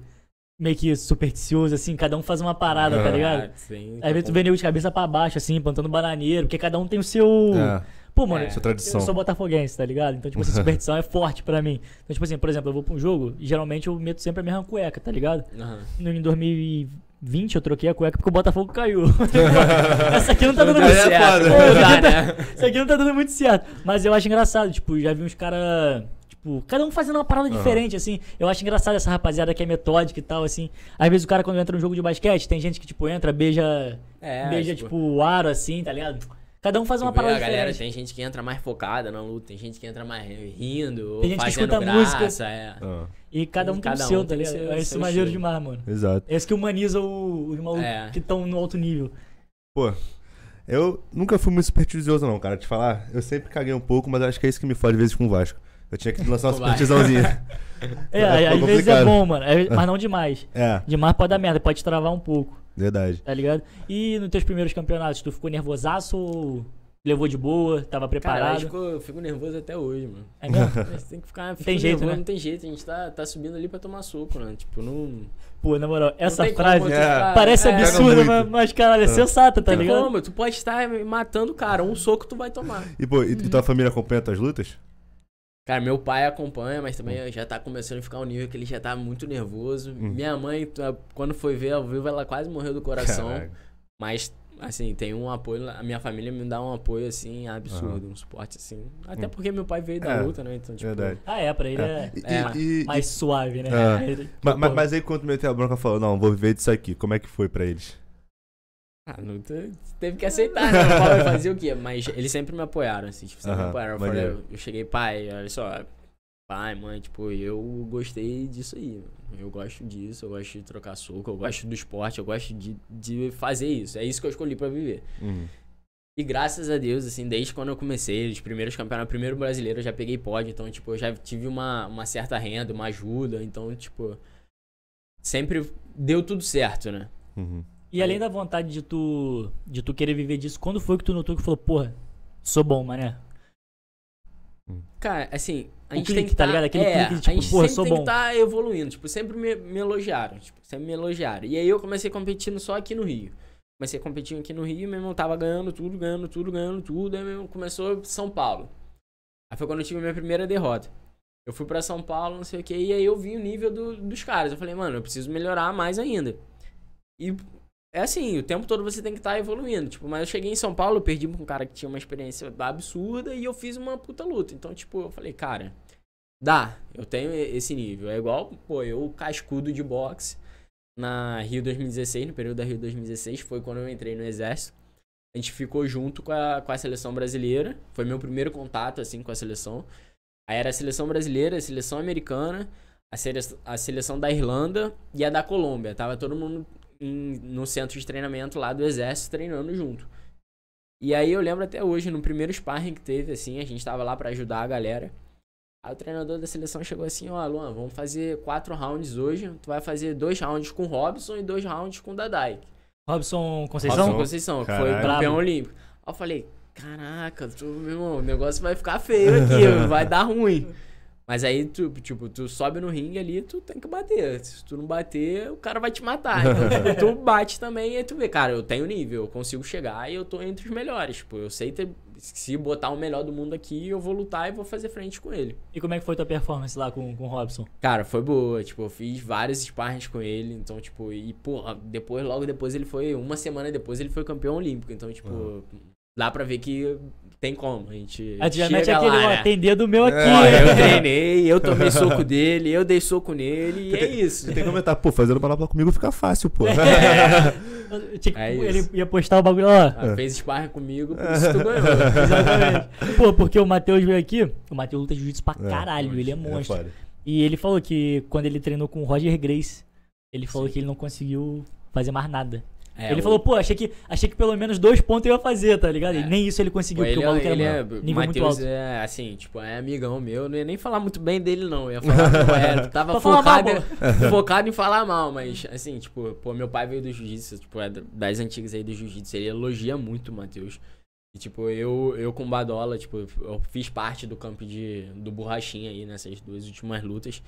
meio que supersticioso, assim, cada um faz uma parada, tá ah, tá ligado? Sim, tá Aí tu vê de cabeça pra baixo, assim, plantando bananeiro, porque cada um tem o seu. É. Pô, mano, é. tradição. eu sou botafoguense, tá ligado? Então, tipo essa assim, superstição é forte pra mim. Então, tipo assim, por exemplo, eu vou pra um jogo e geralmente eu meto sempre a mesma cueca, tá ligado? Uhum. Em 2020. 20, eu troquei a cueca porque o Botafogo caiu. Essa tá aqui não tá dando muito é certo. É, Isso aqui não tá dando muito certo. Mas eu acho engraçado, tipo, já vi uns caras Tipo, cada um fazendo uma parada uhum. diferente, assim. Eu acho engraçado essa rapaziada que é metódica e tal, assim. Às vezes o cara, quando entra no jogo de basquete, tem gente que, tipo, entra, beija. É, beija, tipo, tipo o aro, assim, tá ligado? Cada um faz uma tipo, parada a galera, diferente. Tem gente que entra mais focada na luta, tem gente que entra mais rindo, tem gente que escuta graça, música. É. Ah. E cada um tem cada o seu, um tá ligado? é esse maneiro demais, mano. Exato. É isso que humaniza o, os malucos é. que estão no alto nível. Pô, eu nunca fui muito supersticioso, não, cara. Te falar, eu sempre caguei um pouco, mas acho que é isso que me faz às vezes com o Vasco. Eu tinha que lançar umas cortisãozinhas. é, é às vezes é bom, mano. É, mas não demais. É. Demais pode dar merda, pode te travar um pouco. Verdade. Tá ligado? E nos teus primeiros campeonatos, tu ficou nervosaço ou levou de boa, tava preparado? Cara, eu, eu fico, nervoso até hoje, mano. É mesmo? tem que ficar. Tem jeito, nervoso, né? Não tem jeito, a gente tá, tá subindo ali pra tomar soco, né? Tipo, não. Pô, na moral, essa frase é, parece é, absurda, é. mas, mas, cara, é sensata, tá tem ligado? Como, tu pode estar matando o cara, um soco tu vai tomar. E, pô, e, e tua família acompanha tuas lutas? Cara, meu pai acompanha, mas também hum. já tá começando a ficar um nível que ele já tá muito nervoso. Hum. Minha mãe, tá, quando foi ver ao vivo, ela quase morreu do coração. Caraca. Mas, assim, tem um apoio. A minha família me dá um apoio, assim, absurdo, uhum. um suporte, assim. Até hum. porque meu pai veio da é, luta, né? Então, tipo. Verdade. Ah, é, pra ele é, é, é e, mais e, suave, né? É. mas, mas, aí quando meteu a bronca falou, não, vou viver disso aqui, como é que foi pra eles? Ah, não teve que aceitar, né? fazer o quê? Mas eles sempre me apoiaram, assim, tipo, sempre me apoiaram. Eu, falei, eu, eu cheguei, pai, olha só, pai, mãe, tipo, eu gostei disso aí. Eu gosto disso, eu gosto de trocar soco, eu gosto do esporte, eu gosto de, de fazer isso. É isso que eu escolhi para viver. Uhum. E graças a Deus, assim, desde quando eu comecei, os primeiros campeonatos, primeiro brasileiro, eu já peguei pódio, então, tipo, eu já tive uma, uma certa renda, uma ajuda, então, tipo, sempre deu tudo certo, né? Uhum. E além da vontade de tu, de tu querer viver disso, quando foi que tu notou que falou, porra, sou bom, mané? Hum. Cara, assim, a gente tem que tá, tá ligado? Aquele é, tipo, a gente tem que tá evoluindo, tipo, sempre me, me elogiaram, tipo, sempre me elogiaram. E aí eu comecei competindo só aqui no Rio. Comecei competindo aqui no Rio, meu irmão tava ganhando tudo, ganhando tudo, ganhando tudo, aí meu irmão começou São Paulo. Aí foi quando eu tive a minha primeira derrota. Eu fui para São Paulo, não sei o que, e aí eu vi o nível do, dos caras. Eu falei, mano, eu preciso melhorar mais ainda. E é assim, o tempo todo você tem que estar tá evoluindo. Tipo, mas eu cheguei em São Paulo, perdi com um cara que tinha uma experiência absurda e eu fiz uma puta luta. Então, tipo, eu falei, cara, dá, eu tenho esse nível. É igual, pô, eu cascudo de boxe na Rio 2016, no período da Rio 2016, foi quando eu entrei no exército. A gente ficou junto com a, com a seleção brasileira. Foi meu primeiro contato, assim, com a seleção. Aí era a seleção brasileira, a seleção americana, a, sele a seleção da Irlanda e a da Colômbia. Tava todo mundo em, no centro de treinamento lá do exército treinando junto. E aí eu lembro até hoje, no primeiro sparring que teve, assim, a gente tava lá para ajudar a galera. Aí o treinador da seleção chegou assim, ó, oh, Luan, vamos fazer quatro rounds hoje. Tu vai fazer dois rounds com o Robson e dois rounds com o Dadai. Robson Conceição? Robson Conceição, que foi campeão olímpico. Aí eu falei, caraca, tu, meu irmão, o negócio vai ficar feio aqui, vai dar ruim. Mas aí, tu, tipo, tu sobe no ringue ali, tu tem que bater. Se tu não bater, o cara vai te matar. Então, tu bate também e tu vê, cara, eu tenho nível, eu consigo chegar e eu tô entre os melhores. Tipo, eu sei ter, se botar o melhor do mundo aqui, eu vou lutar e vou fazer frente com ele. E como é que foi tua performance lá com, com o Robson? Cara, foi boa. Tipo, eu fiz vários sparrings com ele. Então, tipo, e, porra, depois, logo depois ele foi, uma semana depois ele foi campeão olímpico. Então, tipo, uhum dá pra ver que tem como. A gente. A gente aquele, ó, né? tem dedo meu é, aqui. É. Eu treinei, eu tomei soco dele, eu dei soco nele, e é isso. Tem que né? comentar, pô, fazendo palavra comigo fica fácil, pô. É. Tinha, tipo, é ele ia postar o bagulho lá. Ah, fez sparring comigo, por isso tu ganhou. Exatamente. Pô, porque o Matheus veio aqui, o Matheus luta jiu-jitsu pra é. caralho, ele é, é monstro. e ele falou que quando ele treinou com o Roger Grace, ele falou Sim. que ele não conseguiu fazer mais nada. É, ele o... falou, pô, achei que, achei que pelo menos dois pontos eu ia fazer, tá ligado? É. E nem isso ele conseguiu, ele, porque o é- maluco era é, muito alto. é, assim, tipo, é amigão meu, não ia nem falar muito bem dele, não. Eu ia falar, pô, é, tava focado, focado em falar mal, mas, assim, tipo, pô, meu pai veio do jiu-jitsu, tipo, é das antigas aí do jiu-jitsu, ele elogia muito o Matheus. E, tipo, eu, eu com Badola, tipo, eu fiz parte do campo de, do Borrachinha aí nessas duas últimas lutas.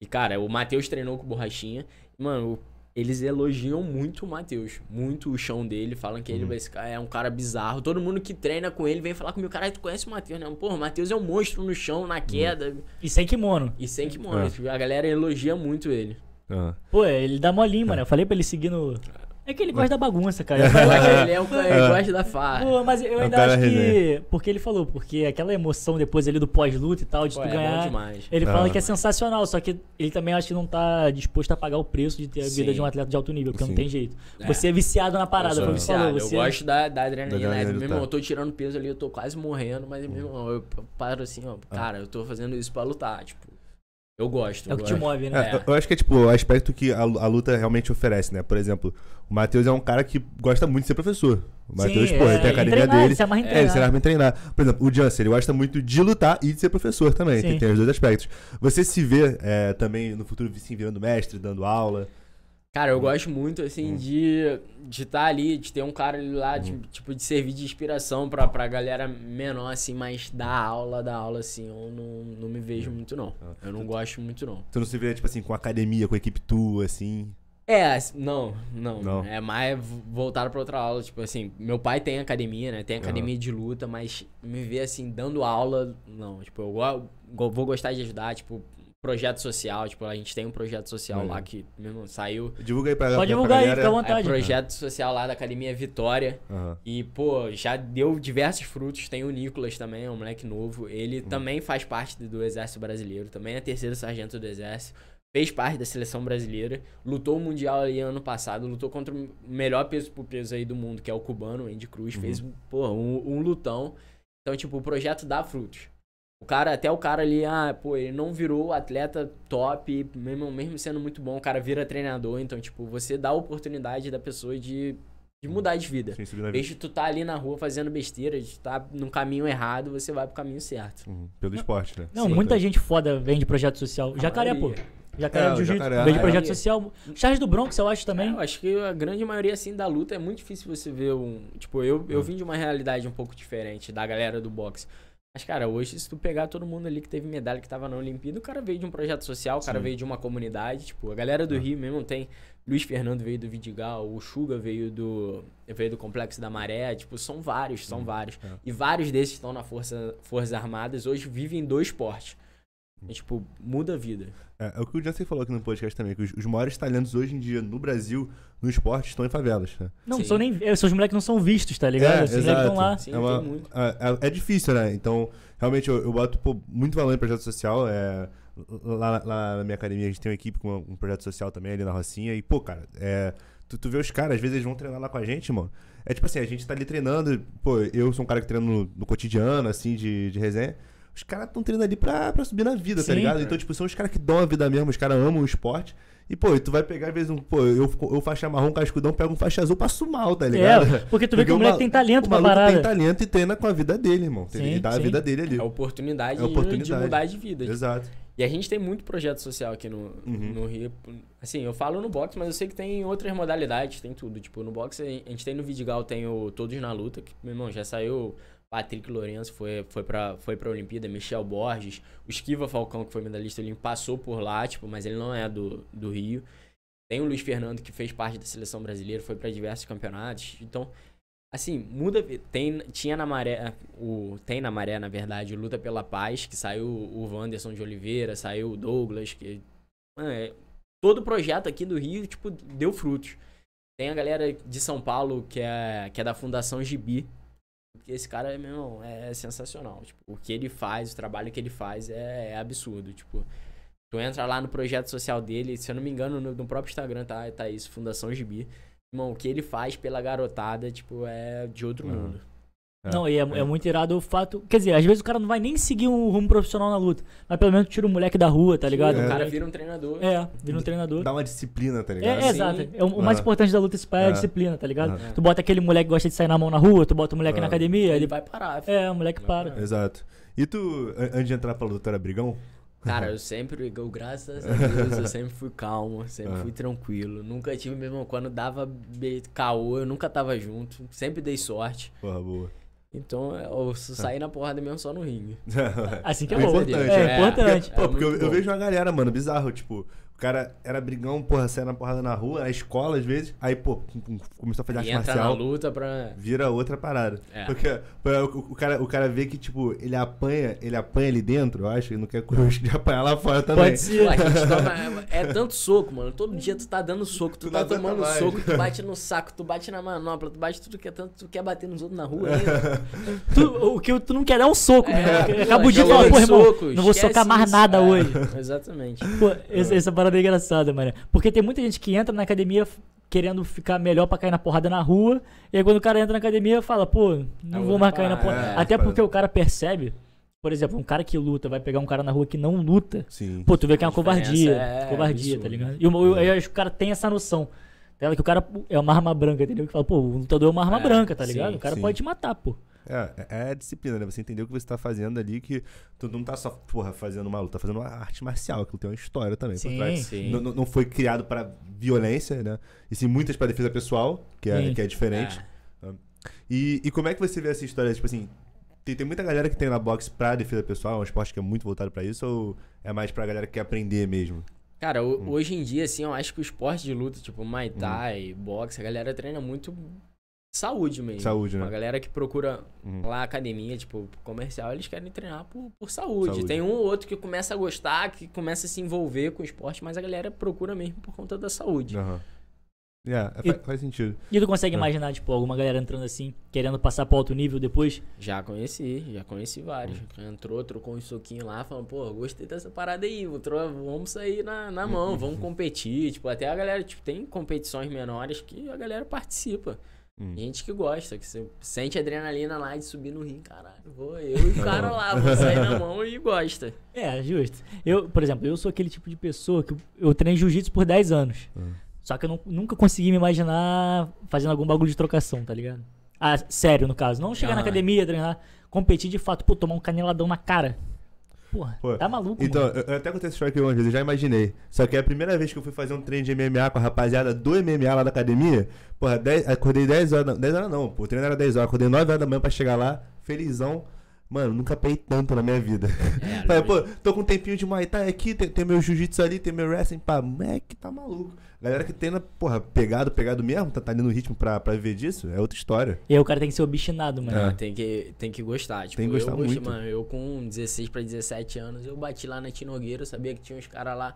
E, cara, o Matheus treinou com o Borrachinha. Mano, o eles elogiam muito o Matheus, muito o chão dele, falam que ele uhum. vai, é um cara bizarro. Todo mundo que treina com ele vem falar comigo, cara, tu conhece o Matheus, né? Porra, o Matheus é um monstro no chão, na uhum. queda. E sem kimono. E sem kimono. É. A galera elogia muito ele. É. Pô, ele dá molinho, é. mano. Eu falei pra ele seguir no, é. É que ele gosta da bagunça, cara. ele é um cara gosta da farra. Pô, mas eu é ainda acho que. Porque ele falou, porque aquela emoção depois ali do pós-luta e tal, de Pô, tu é ganhar. Demais. Ele fala é. que é sensacional, só que ele também acha que não tá disposto a pagar o preço de ter a vida Sim. de um atleta de alto nível, porque Sim. não tem jeito. É. Você é viciado na parada, como você é falou. Você... Eu gosto da, da adrenalina. Da adrenalina mesmo, eu tá. tô tirando peso ali, eu tô quase morrendo, mas irmão, eu paro assim, ó, ah. cara, eu tô fazendo isso pra lutar. Tipo, eu gosto. É o que te move, né? É, eu acho que é tipo o aspecto que a, a, luta realmente oferece, né? Por exemplo, o Matheus é um cara que gosta muito de ser professor. O Matheus, pô, é, ele tem a é academia treinar, dele. Ele se amarra é, treinar. É, ele se treinar. Por exemplo, o Jansen, ele gosta muito de lutar e de ser professor também. Tem, tem, os dois aspectos. Você se vê é, também no futuro, se virando mestre, dando aula? Cara, eu uhum. gosto muito, assim, hum. de de estar tá ali, de ter um cara ali lá, hum. de, uhum. tipo, de servir de inspiração pra, pra galera menor, assim, mas da aula, da aula, assim, eu não, não me vejo uhum. muito, não. Ah, eu não tu, gosto muito, não. Tu não se vê, tipo assim, com academia, com equipe tua, assim? É, não, não, não. É mais voltado pra outra aula, tipo assim, meu pai tem academia, né? Tem academia uhum. de luta, mas me ver, assim, dando aula, não. Tipo, eu vou gostar de ajudar, tipo, projeto social, tipo, a gente tem um projeto social lá uhum. que mesmo, saiu. Divulga aí pra galera. Pode divulgar aí, fica à é vontade. É projeto social lá da Academia Vitória. Uhum. E, pô, já deu diversos frutos. Tem o Nicolas também, é um moleque novo. Ele uhum. também faz parte do Exército Brasileiro, também é terceiro sargento do Exército. Fez parte da seleção brasileira, lutou o Mundial ali ano passado, lutou contra o melhor peso por peso aí do mundo, que é o cubano, o Andy Cruz, uhum. fez, pô, um, um lutão. Então, tipo, o projeto dá frutos. O cara, até o cara ali, ah, pô, ele não virou atleta top, mesmo, mesmo sendo muito bom, o cara vira treinador. Então, tipo, você dá a oportunidade da pessoa de, de mudar de vida. Sim, vida. Desde tu tá ali na rua fazendo besteira, de tá no caminho errado, você vai pro caminho certo. Uhum. Pelo esporte, né? Não, Sim. muita gente foda vem de projeto social. Jacaré, pô. Jacaré é, Jiu-Jitsu, vem de projeto social. Charles do Bronx, eu acho também. É, eu acho que a grande maioria, assim, da luta é muito difícil você ver um... Tipo, eu, eu hum. vim de uma realidade um pouco diferente da galera do boxe. Mas, cara, hoje, se tu pegar todo mundo ali que teve medalha, que tava na Olimpíada, o cara veio de um projeto social, o cara Sim. veio de uma comunidade. Tipo, a galera do é. Rio mesmo tem. Luiz Fernando veio do Vidigal, o Suga veio do, veio do Complexo da Maré. Tipo, são vários, são vários. É. E vários desses estão na Força, Forças Armadas, hoje vivem do esporte. É, tipo, muda a vida. É, é o que o Jesse falou aqui no podcast também, que os, os, maiores talentos hoje em dia no Brasil, no esporte, estão em favelas, né? Não, são nem, eh, seus moleques não são vistos, tá ligado? É, moleques estão lá. Sim, é, uma, muito. É, é, é, difícil, né? Então, realmente, eu, eu boto pô, muito valor em projeto social. É, lá, lá, na minha academia, a gente tem uma equipe com um projeto social também, ali na Rocinha. E, pô, cara, é, tu, tu vê os caras, às vezes eles vão treinar lá com a gente, mano. É tipo assim, a gente tá ali treinando, pô, eu sou um cara que treino no, no cotidiano, assim, de, de resenha os caras estão treinando ali pra, pra subir na vida, tá Sim. tá ligado? Então, tipo, são os caras que dão a vida mesmo, os caras amam o esporte. E, pô, tu vai pegar, às vezes, um, pô, eu, eu faixa marrom, cascudão, pego um faixa azul, passo mal, tá é, ligado? É, porque tu vê porque que o moleque tem talento o pra tem talento e treina com a vida dele, irmão. Sim, ele dá sim. a vida dele ali. É oportunidade, é oportunidade. de mudar de vida. Exato. E a gente tem muito projeto social aqui no, uhum. no Rio. Assim, eu falo no boxe, mas eu sei que tem outras modalidades, tem tudo. Tipo, no boxe, a gente tem no Vidigal, tem o Todos na Luta, que, meu irmão, já saiu Patrick Lourenço foi, foi para foi pra Olimpíada, Michel Borges, o Esquiva Falcão, que foi medalhista olímpico, passou por lá, tipo, mas ele não é do, do Rio. Tem o Luiz Fernando, que fez parte da seleção brasileira, foi para diversos campeonatos. Então, assim, muda. Tem, tinha na maré, o, tem na maré, na verdade, Luta pela Paz, que saiu o Wanderson de Oliveira, saiu o Douglas, que. Mano, é, todo projeto aqui do Rio, tipo, deu frutos. Tem a galera de São Paulo, que é, que é da Fundação Gibi, porque esse cara, meu irmão, é, é sensacional. Tipo, o que ele faz, o trabalho que ele faz é, é absurdo. Tipo, tu entra lá no projeto social dele, se eu não me engano, no, no próprio Instagram tá, tá isso, Fundação Gibi. Irmão, o que ele faz pela garotada, tipo, é de outro uhum. mundo. É. Não, e é, é. é, muito irado o fato. Quer dizer, às vezes o cara não vai nem seguir um rumo profissional na luta, mas pelo menos tira o moleque da rua, tá ligado? É. O cara é. vira um treinador. É, vira um treinador. Dá uma disciplina, tá ligado? É, exato. É, o mais importante da luta esse pai é a disciplina, tá ligado? Tu bota aquele moleque que gosta de sair na mão na rua, tu bota o moleque na é. academia, ele vai parar. Filho. É, o moleque para. Exato. E tu, antes de entrar pra luta, era brigão? Cara, eu sempre, eu, graças a Deus, eu sempre fui calmo, sempre fui tranquilo. Nunca tive mesmo, quando dava caô, eu nunca tava junto. Sempre dei sorte. Porra, boa. Então, é, eu saí na porrada mesmo só no ringue. assim que é, é bom. Importante, é, é, importante. É, Pô, porque é eu, eu, vejo uma galera, mano, bizarro, tipo, cara era brigão, porra, saia na porrada na rua, na escola às vezes. Aí, pô, começou a fazer e arte marcial. na luta pra... Vira outra parada. É. Porque é o, o, cara, o cara vê que, tipo, ele apanha, ele apanha ali dentro, eu acho, e não quer correr de apanhar lá fora também. Pode ser. Ué, toma, é, é tanto soco, mano. Todo dia tu tá dando soco, tu, tu tá tomando mais. soco, tu bate no saco, tu bate na manopla, tu bate tudo que é tanto, tu quer bater nos outros na rua. Né? tu, o que tu não quer é um soco, é, mesmo. É, Acabou de falar, pô, irmão, não vou socar mais nada hoje. Exatamente. Pô, essa, essa parada parada é engraçada, mano. Porque tem muita gente que entra na academia querendo ficar melhor pra cair na porrada na rua. E aí quando o cara entra na academia, fala, pô, não é vou mais cair na porrada. É, Até porque o cara percebe. Por exemplo, um cara que luta vai pegar um cara na rua que não luta. Sim. Pô, tu vê que é uma covardia. É, covardia, tá ligado? Né? E é. eu, acho que o cara tem essa noção. Tá dela que o cara é uma arma branca, entendeu? Que fala, pô, o lutador é uma arma é, branca, tá ligado? Sim, o cara sim. pode te matar, pô. É, é, é a disciplina, né? Você entender o que você tá fazendo ali, que tu não tá só, porra, fazendo uma luta, tá fazendo uma arte marcial, aquilo tem uma história também. Sim, trás. sim. Não, não foi criado para violência, né? E sim, muitas para defesa pessoal, que é, que é diferente. É. Ah. E, e como é que você vê essa história, tipo assim, tem, tem muita galera que tem na boxe pra defesa pessoal, é um esporte que é muito voltado para isso, ou é mais pra galera que quer aprender mesmo? Cara, hum. hoje em dia, assim, eu acho que o esporte de luta, tipo Muay uhum. Thai, hum. boxe, a galera treina muito saúde mesmo. Saúde, né? Uma galera que procura uhum. lá academia, tipo, comercial, eles querem treinar por, por saúde. saúde. Tem um ou outro que começa a gostar, que começa a se envolver com o esporte, mas a galera procura mesmo por conta da saúde. Uhum. Yeah, é, e, faz sentido. E tu consegue é. imaginar, tipo, alguma galera entrando assim, querendo passar pro alto nível depois? Já conheci, já conheci vários. Uhum. Entrou, trocou um soquinho lá, falando, pô, gostei dessa parada aí, vamos sair na, na mão, uhum. vamos competir. Tipo, até a galera, tipo, tem competições menores que a galera participa. Hum. Gente que gosta, que sente adrenalina lá de subir no rim, caralho, vou eu e o cara lá, vou sair na mão e gosta. É, justo. Eu, por exemplo, eu sou aquele tipo de pessoa que eu treino jiu-jitsu por 10 anos. Hum. Só que eu não, nunca consegui me imaginar fazendo algum bagulho de trocação, tá ligado? Ah, sério, no caso. Não chegar ah. na academia, treinar, competir de fato, pô, tomar um caneladão na cara. Porra, Pô. tá maluco, Então, mano. eu, até contei essa história aqui uma vez, eu já imaginei. Só que é a primeira vez que eu fui fazer um treino de MMA com a rapaziada do MMA lá da academia. Porra, 10, acordei 10 horas, 10 horas não, pô, o treino era 10 horas, acordei 9 horas da manhã pra chegar lá, felizão. Mano, nunca apanhei tanto na minha vida. É, Falei, é pô, tô com um tempinho de Muay Thai aqui, tem, tem meu jiu-jitsu ali, tem meu wrestling, pá, moleque, tá maluco. Galera que treina, porra, pegado, pegado mesmo, tá, tá ali no ritmo pra, pra viver disso, é outra história. E aí o cara tem que ser obstinado, mano. É. Tem, que, tem que gostar. Tipo, tem que gostar eu, muito. Mano, eu com 16 pra 17 anos, eu bati lá na Tinogueira, eu sabia que tinha uns caras lá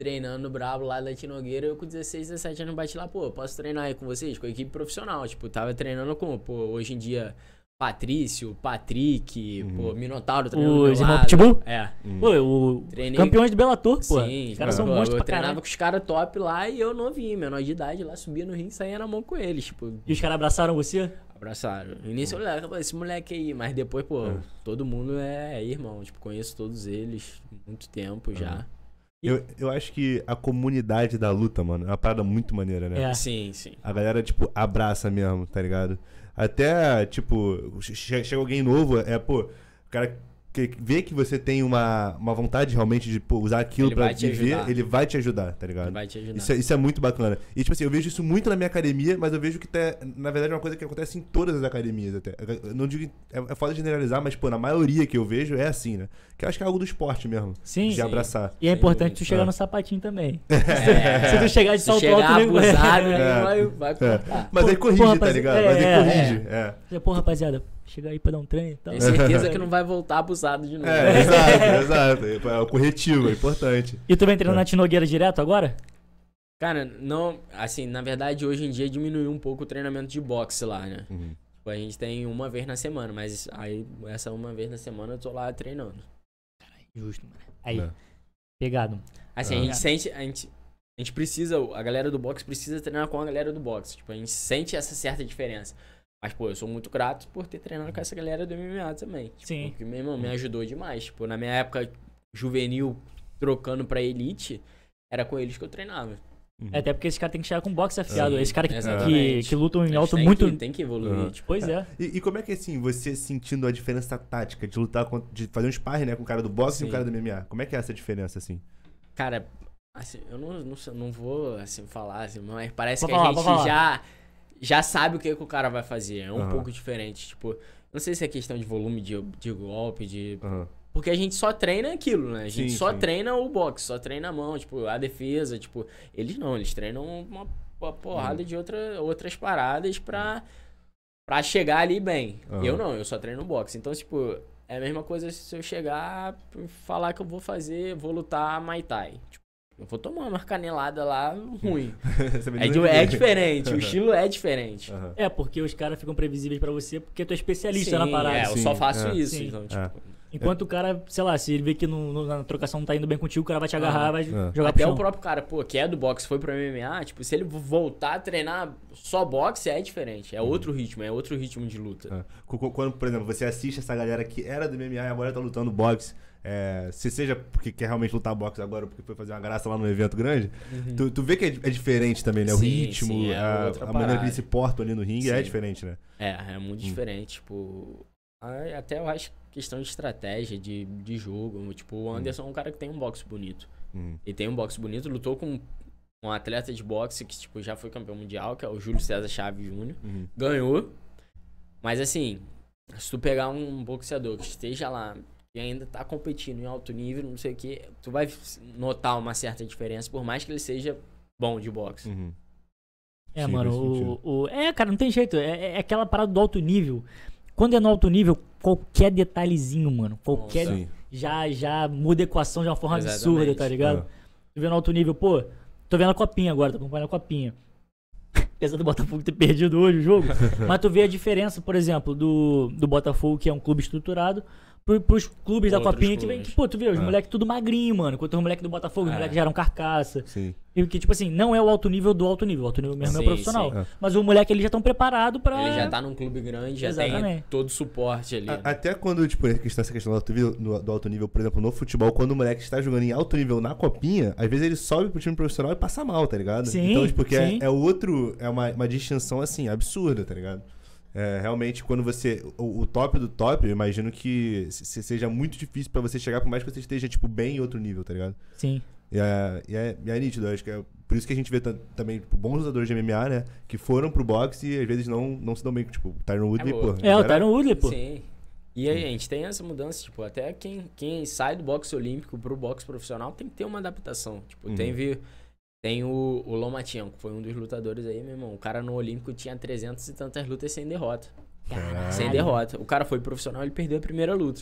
treinando brabo lá da Tinogueira, eu com 16, 17 anos bati lá, pô, posso treinar aí com vocês? Com a equipe profissional, tipo, tava treinando com, pô, hoje em dia... Patrício, Patrick, uhum. pô, Minotauro treinando Os irmãos Pitbull? É. Uhum. Pô, o Treinei... campeões do Bellator, pô. Sim, os caras são monstros Eu treinava caralho. com os caras top lá e eu novinho, menor de idade, lá subia no ringue e saía na mão com eles, tipo. E os caras abraçaram você? Abraçaram. No início eu olhava, ah, esse moleque aí, mas depois, pô, uhum. todo mundo é, é irmão, tipo, conheço todos eles muito tempo já. Eu, eu acho que a comunidade da luta, mano, é uma parada muito maneira, né? É. Sim, sim. A galera, tipo, abraça mesmo, tá ligado? Até, tipo, chega alguém novo, é, pô, o cara que vê que você tem uma, uma vontade realmente de pô, usar aquilo para viver, ajudar. ele vai te ajudar, tá ligado? Ele vai te ajudar. Isso é, isso é, muito bacana. E, tipo assim, eu vejo isso muito na minha academia, mas eu vejo que, tá, na verdade, é uma coisa que acontece em todas as academias até. Eu não digo. É, é foda generalizar, mas, pô, na maioria que eu vejo é assim, né? Que eu acho que é algo do esporte mesmo. Sim. De sim. abraçar. E é importante tu chegar é. no sapatinho também. É. Se tu chegar de salto alto, abusado, né? vai, vai é. Mas aí corrige, tá ligado? Mas aí é, corrige. É. Pô, rapaziada, chega aí pra dar um treino e tal. Tem certeza que não vai voltar abusado de novo. É, exato, exato. É, é o corretivo, é importante. E tu vem treinando é. na Tinogueira direto agora? Cara, não. Assim, na verdade, hoje em dia diminuiu um pouco o treinamento de boxe lá, né? Uhum. Tipo, a gente tem uma vez na semana, mas aí essa uma vez na semana eu tô lá treinando. Caralho, justo, mano. Aí, é. pegado. Assim, uhum. a gente sente. A gente, a gente precisa, a galera do boxe precisa treinar com a galera do boxe. Tipo, a gente sente essa certa diferença. Mas, pô, eu sou muito grato por ter treinado com essa galera do MMA também. Tipo, Sim. Tipo, porque, meu irmão, me ajudou demais. Tipo, na minha época juvenil, trocando pra elite, era com eles que eu treinava. Uhum. É, até porque esse cara tem que chegar com boxe afiado. Sim, esse cara que, que, que, lutam em alto tem muito. Que, tem que evoluir. Uhum. Tipo, pois é. é. E, e, como é que assim, você sentindo a diferença tática de lutar de fazer um sparring né, com o cara do boxe Sim. e o cara do MMA? Como é que é essa diferença, assim? Cara, assim, eu não, não, não vou assim, falar, assim, mas parece vou que falar, a gente já já sabe o que, que o cara vai fazer. É um uhum. pouco diferente. Tipo, não sei se é questão de volume de, de golpe, de. Uhum. Porque a gente só treina aquilo, né? A gente sim, só sim. treina o boxe, só treina a mão, tipo, a defesa, tipo. Eles não, eles treinam uma, uma porrada uhum. de outra, outras paradas pra, pra chegar ali bem. Eu não, eu só treino o boxe. Então, tipo, é a mesma coisa se eu chegar falar que eu vou fazer, vou lutar mai Thai. Tipo, eu vou tomar uma canelada lá ruim. é, de, é, diferente, o estilo é diferente. Uhum. É, porque os caras ficam previsíveis para você porque tu é especialista Sim, na parada. É, eu Sim, só faço é. isso. Então, é. tipo, Enquanto o cara, sei lá, se ele vê que no, no, na trocação não tá indo bem contigo, o cara vai te agarrar, vai é. jogar Até o próprio cara, pô, que é do boxe, foi pro MMA, tipo, se ele voltar a treinar só boxe, é diferente. É uhum. outro ritmo, é outro ritmo de luta. É. Quando, por exemplo, você assiste essa galera que era do MMA e agora tá lutando boxe, é, se seja porque quer realmente lutar boxe agora ou porque foi fazer uma graça lá no evento grande, uhum. tu, tu vê que é, é diferente também, né? O sim, ritmo, sim, é a, a maneira que eles se portam ali no ringue é sim. é diferente, né? É, é muito hum. diferente. Tipo, até eu acho questão de estratégia, de, de jogo. Tipo, o hum. Anderson hum. é um cara que tem um boxe bonito. Hum. E tem um boxe bonito, lutou com um atleta de boxe que tipo, já foi campeão mundial, que é o Júlio César Chaves Júnior. Uhum. Ganhou. Mas assim, se tu pegar um boxeador que esteja lá e ainda tá competindo em alto nível, não sei o que, tu vai notar uma certa diferença, por mais que ele seja bom de boxe. Uhum. É, Sim, mano, o, o, É, cara, não tem jeito. É, é, é, aquela parada do alto nível. Quando é no alto nível, qualquer detalhezinho, mano, qualquer. Já, já muda a equação de uma forma Exatamente. absurda, tá ligado? É. Tu vê no alto nível, pô, tô vendo a copinha agora, tô acompanhando a copinha apesar do Botafogo ter perdido hoje o jogo. mas tu vê a diferença, por exemplo, do, do Botafogo, que é um clube estruturado, pros clubes Outros da Copinha tipo, clubes. que vem. Que, pô, tu vê, os é. moleques tudo magrinho, mano. Enquanto os moleques do Botafogo, os é. moleques já eram carcaça. Sim. E que, tipo assim, não é o alto nível do alto nível. O alto nível mesmo é sim, é o profissional. Sim. Mas o moleque, ali já estão preparado pra. Ele já tá num clube grande, já Exatamente. tem todo o suporte ali. A, né? Até quando, tipo, questão, essa questão do alto, nível, do, do alto nível, por exemplo, no futebol, quando o moleque está jogando em alto nível na Copinha, às vezes ele sobe pro time profissional e passa mal, tá ligado? Sim. Então, tipo, é, é outro. É uma, uma distinção, assim, absurda, tá ligado? É, realmente, quando você. O, o, top do top, eu imagino que seja muito difícil para você chegar, por mais que você esteja, tipo, bem em outro nível, tá ligado? Sim. E é, e é, e é nítido, acho que é por isso que a gente vê também tipo, bons lutadores de MMA, né? Que foram pro boxe e às vezes não, não se dão bem, tipo, Tyron Woodley, é pô. É, o Tyron Woodley, pô. Sim. E aí, gente, tem essa mudança, tipo, até quem, quem sai do boxe olímpico pro boxe profissional tem que ter uma adaptação. Tipo, uhum. tem vir tem o, o que foi um dos lutadores aí, meu irmão. O cara no Olímpico tinha 300 e tantas lutas sem derrota. Caralho. Sem derrota. O cara foi profissional, ele perdeu a primeira luta.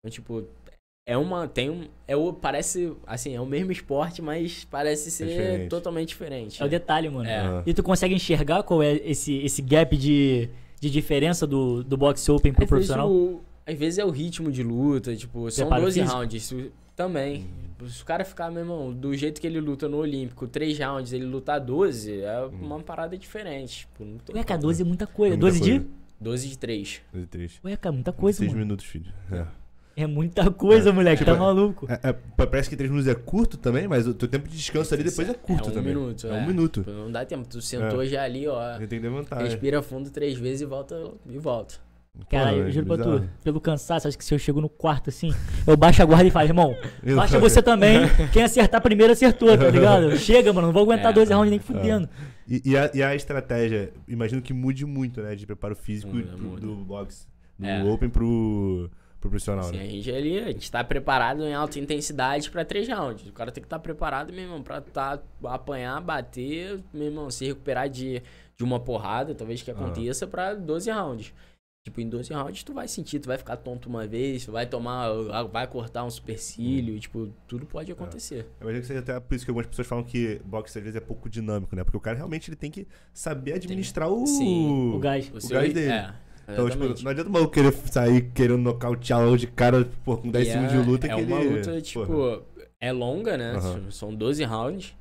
Então, tipo, é uma. Tem um. É o, parece. Assim, é o mesmo esporte, mas parece ser diferente. totalmente diferente. É o detalhe, mano. É. E tu consegue enxergar qual é esse, esse gap de, de diferença do, do boxe open pro às profissional? Vezes o, às vezes é o ritmo de luta, tipo, são Preparo 12 físico. rounds. Também. Uhum. Se o cara ficar, meu irmão, do jeito que ele luta no Olímpico, três rounds, ele lutar 12, é uhum. uma parada diferente. Tipo, não tô... Ué, cara, 12 é muita coisa. É muita 12 coisa. de? 12 de 3. 12 de 3. Ué, cara, muita coisa, 6 mano. 6 minutos, filho. É. É muita coisa, é, moleque, tá tipo, tá maluco. É, é, parece que 3 minutos é curto também, mas o teu tempo de descanso ali depois é, é curto é um também. Minuto, é um é. minuto. Tipo, não dá tempo. Tu sentou já ali, ó. Eu tenho que levantar. Respira fundo três vezes e volta e volta. Cara, eu juro pra tu, pelo cansaço, acho que se eu chego no quarto assim, eu baixo a guarda e falo, irmão, baixa você também. Quem acertar primeiro acertou, tá ligado? Chega, mano, não vou aguentar é. dois é. rounds nem fudendo. É. E, e, a, e, a, estratégia, imagino que mude muito, né? De preparo físico muda, pro, muda. do boxe, do é. open pro, pro profissional, Sim, né? A gente ali, a gente tá preparado em alta intensidade pra três rounds. O cara tem que estar tá preparado, meu irmão, pra tá, apanhar, bater, meu irmão, se recuperar de, de uma porrada, talvez que aconteça, uhum. pra 12 rounds. Tipo, em 12 rounds assim, ah, tu vai sentir, tu vai ficar tonto uma vez, vai tomar, ah, vai cortar um supercílio, hum. tipo, tudo pode acontecer. É. Eu imagino que seja até por isso que algumas pessoas falam que boxe às vezes é pouco dinâmico, né? Porque o cara realmente ele tem que saber administrar tem... o... Sim, o gás. O, o gás dele. É. Então, tipo, não adianta o maluco querer sair querendo nocautear de cara, pô, com 10 segundos é, de luta. É que uma ele... luta, tipo, Porra. é longa, né? Uhum. São 12 rounds.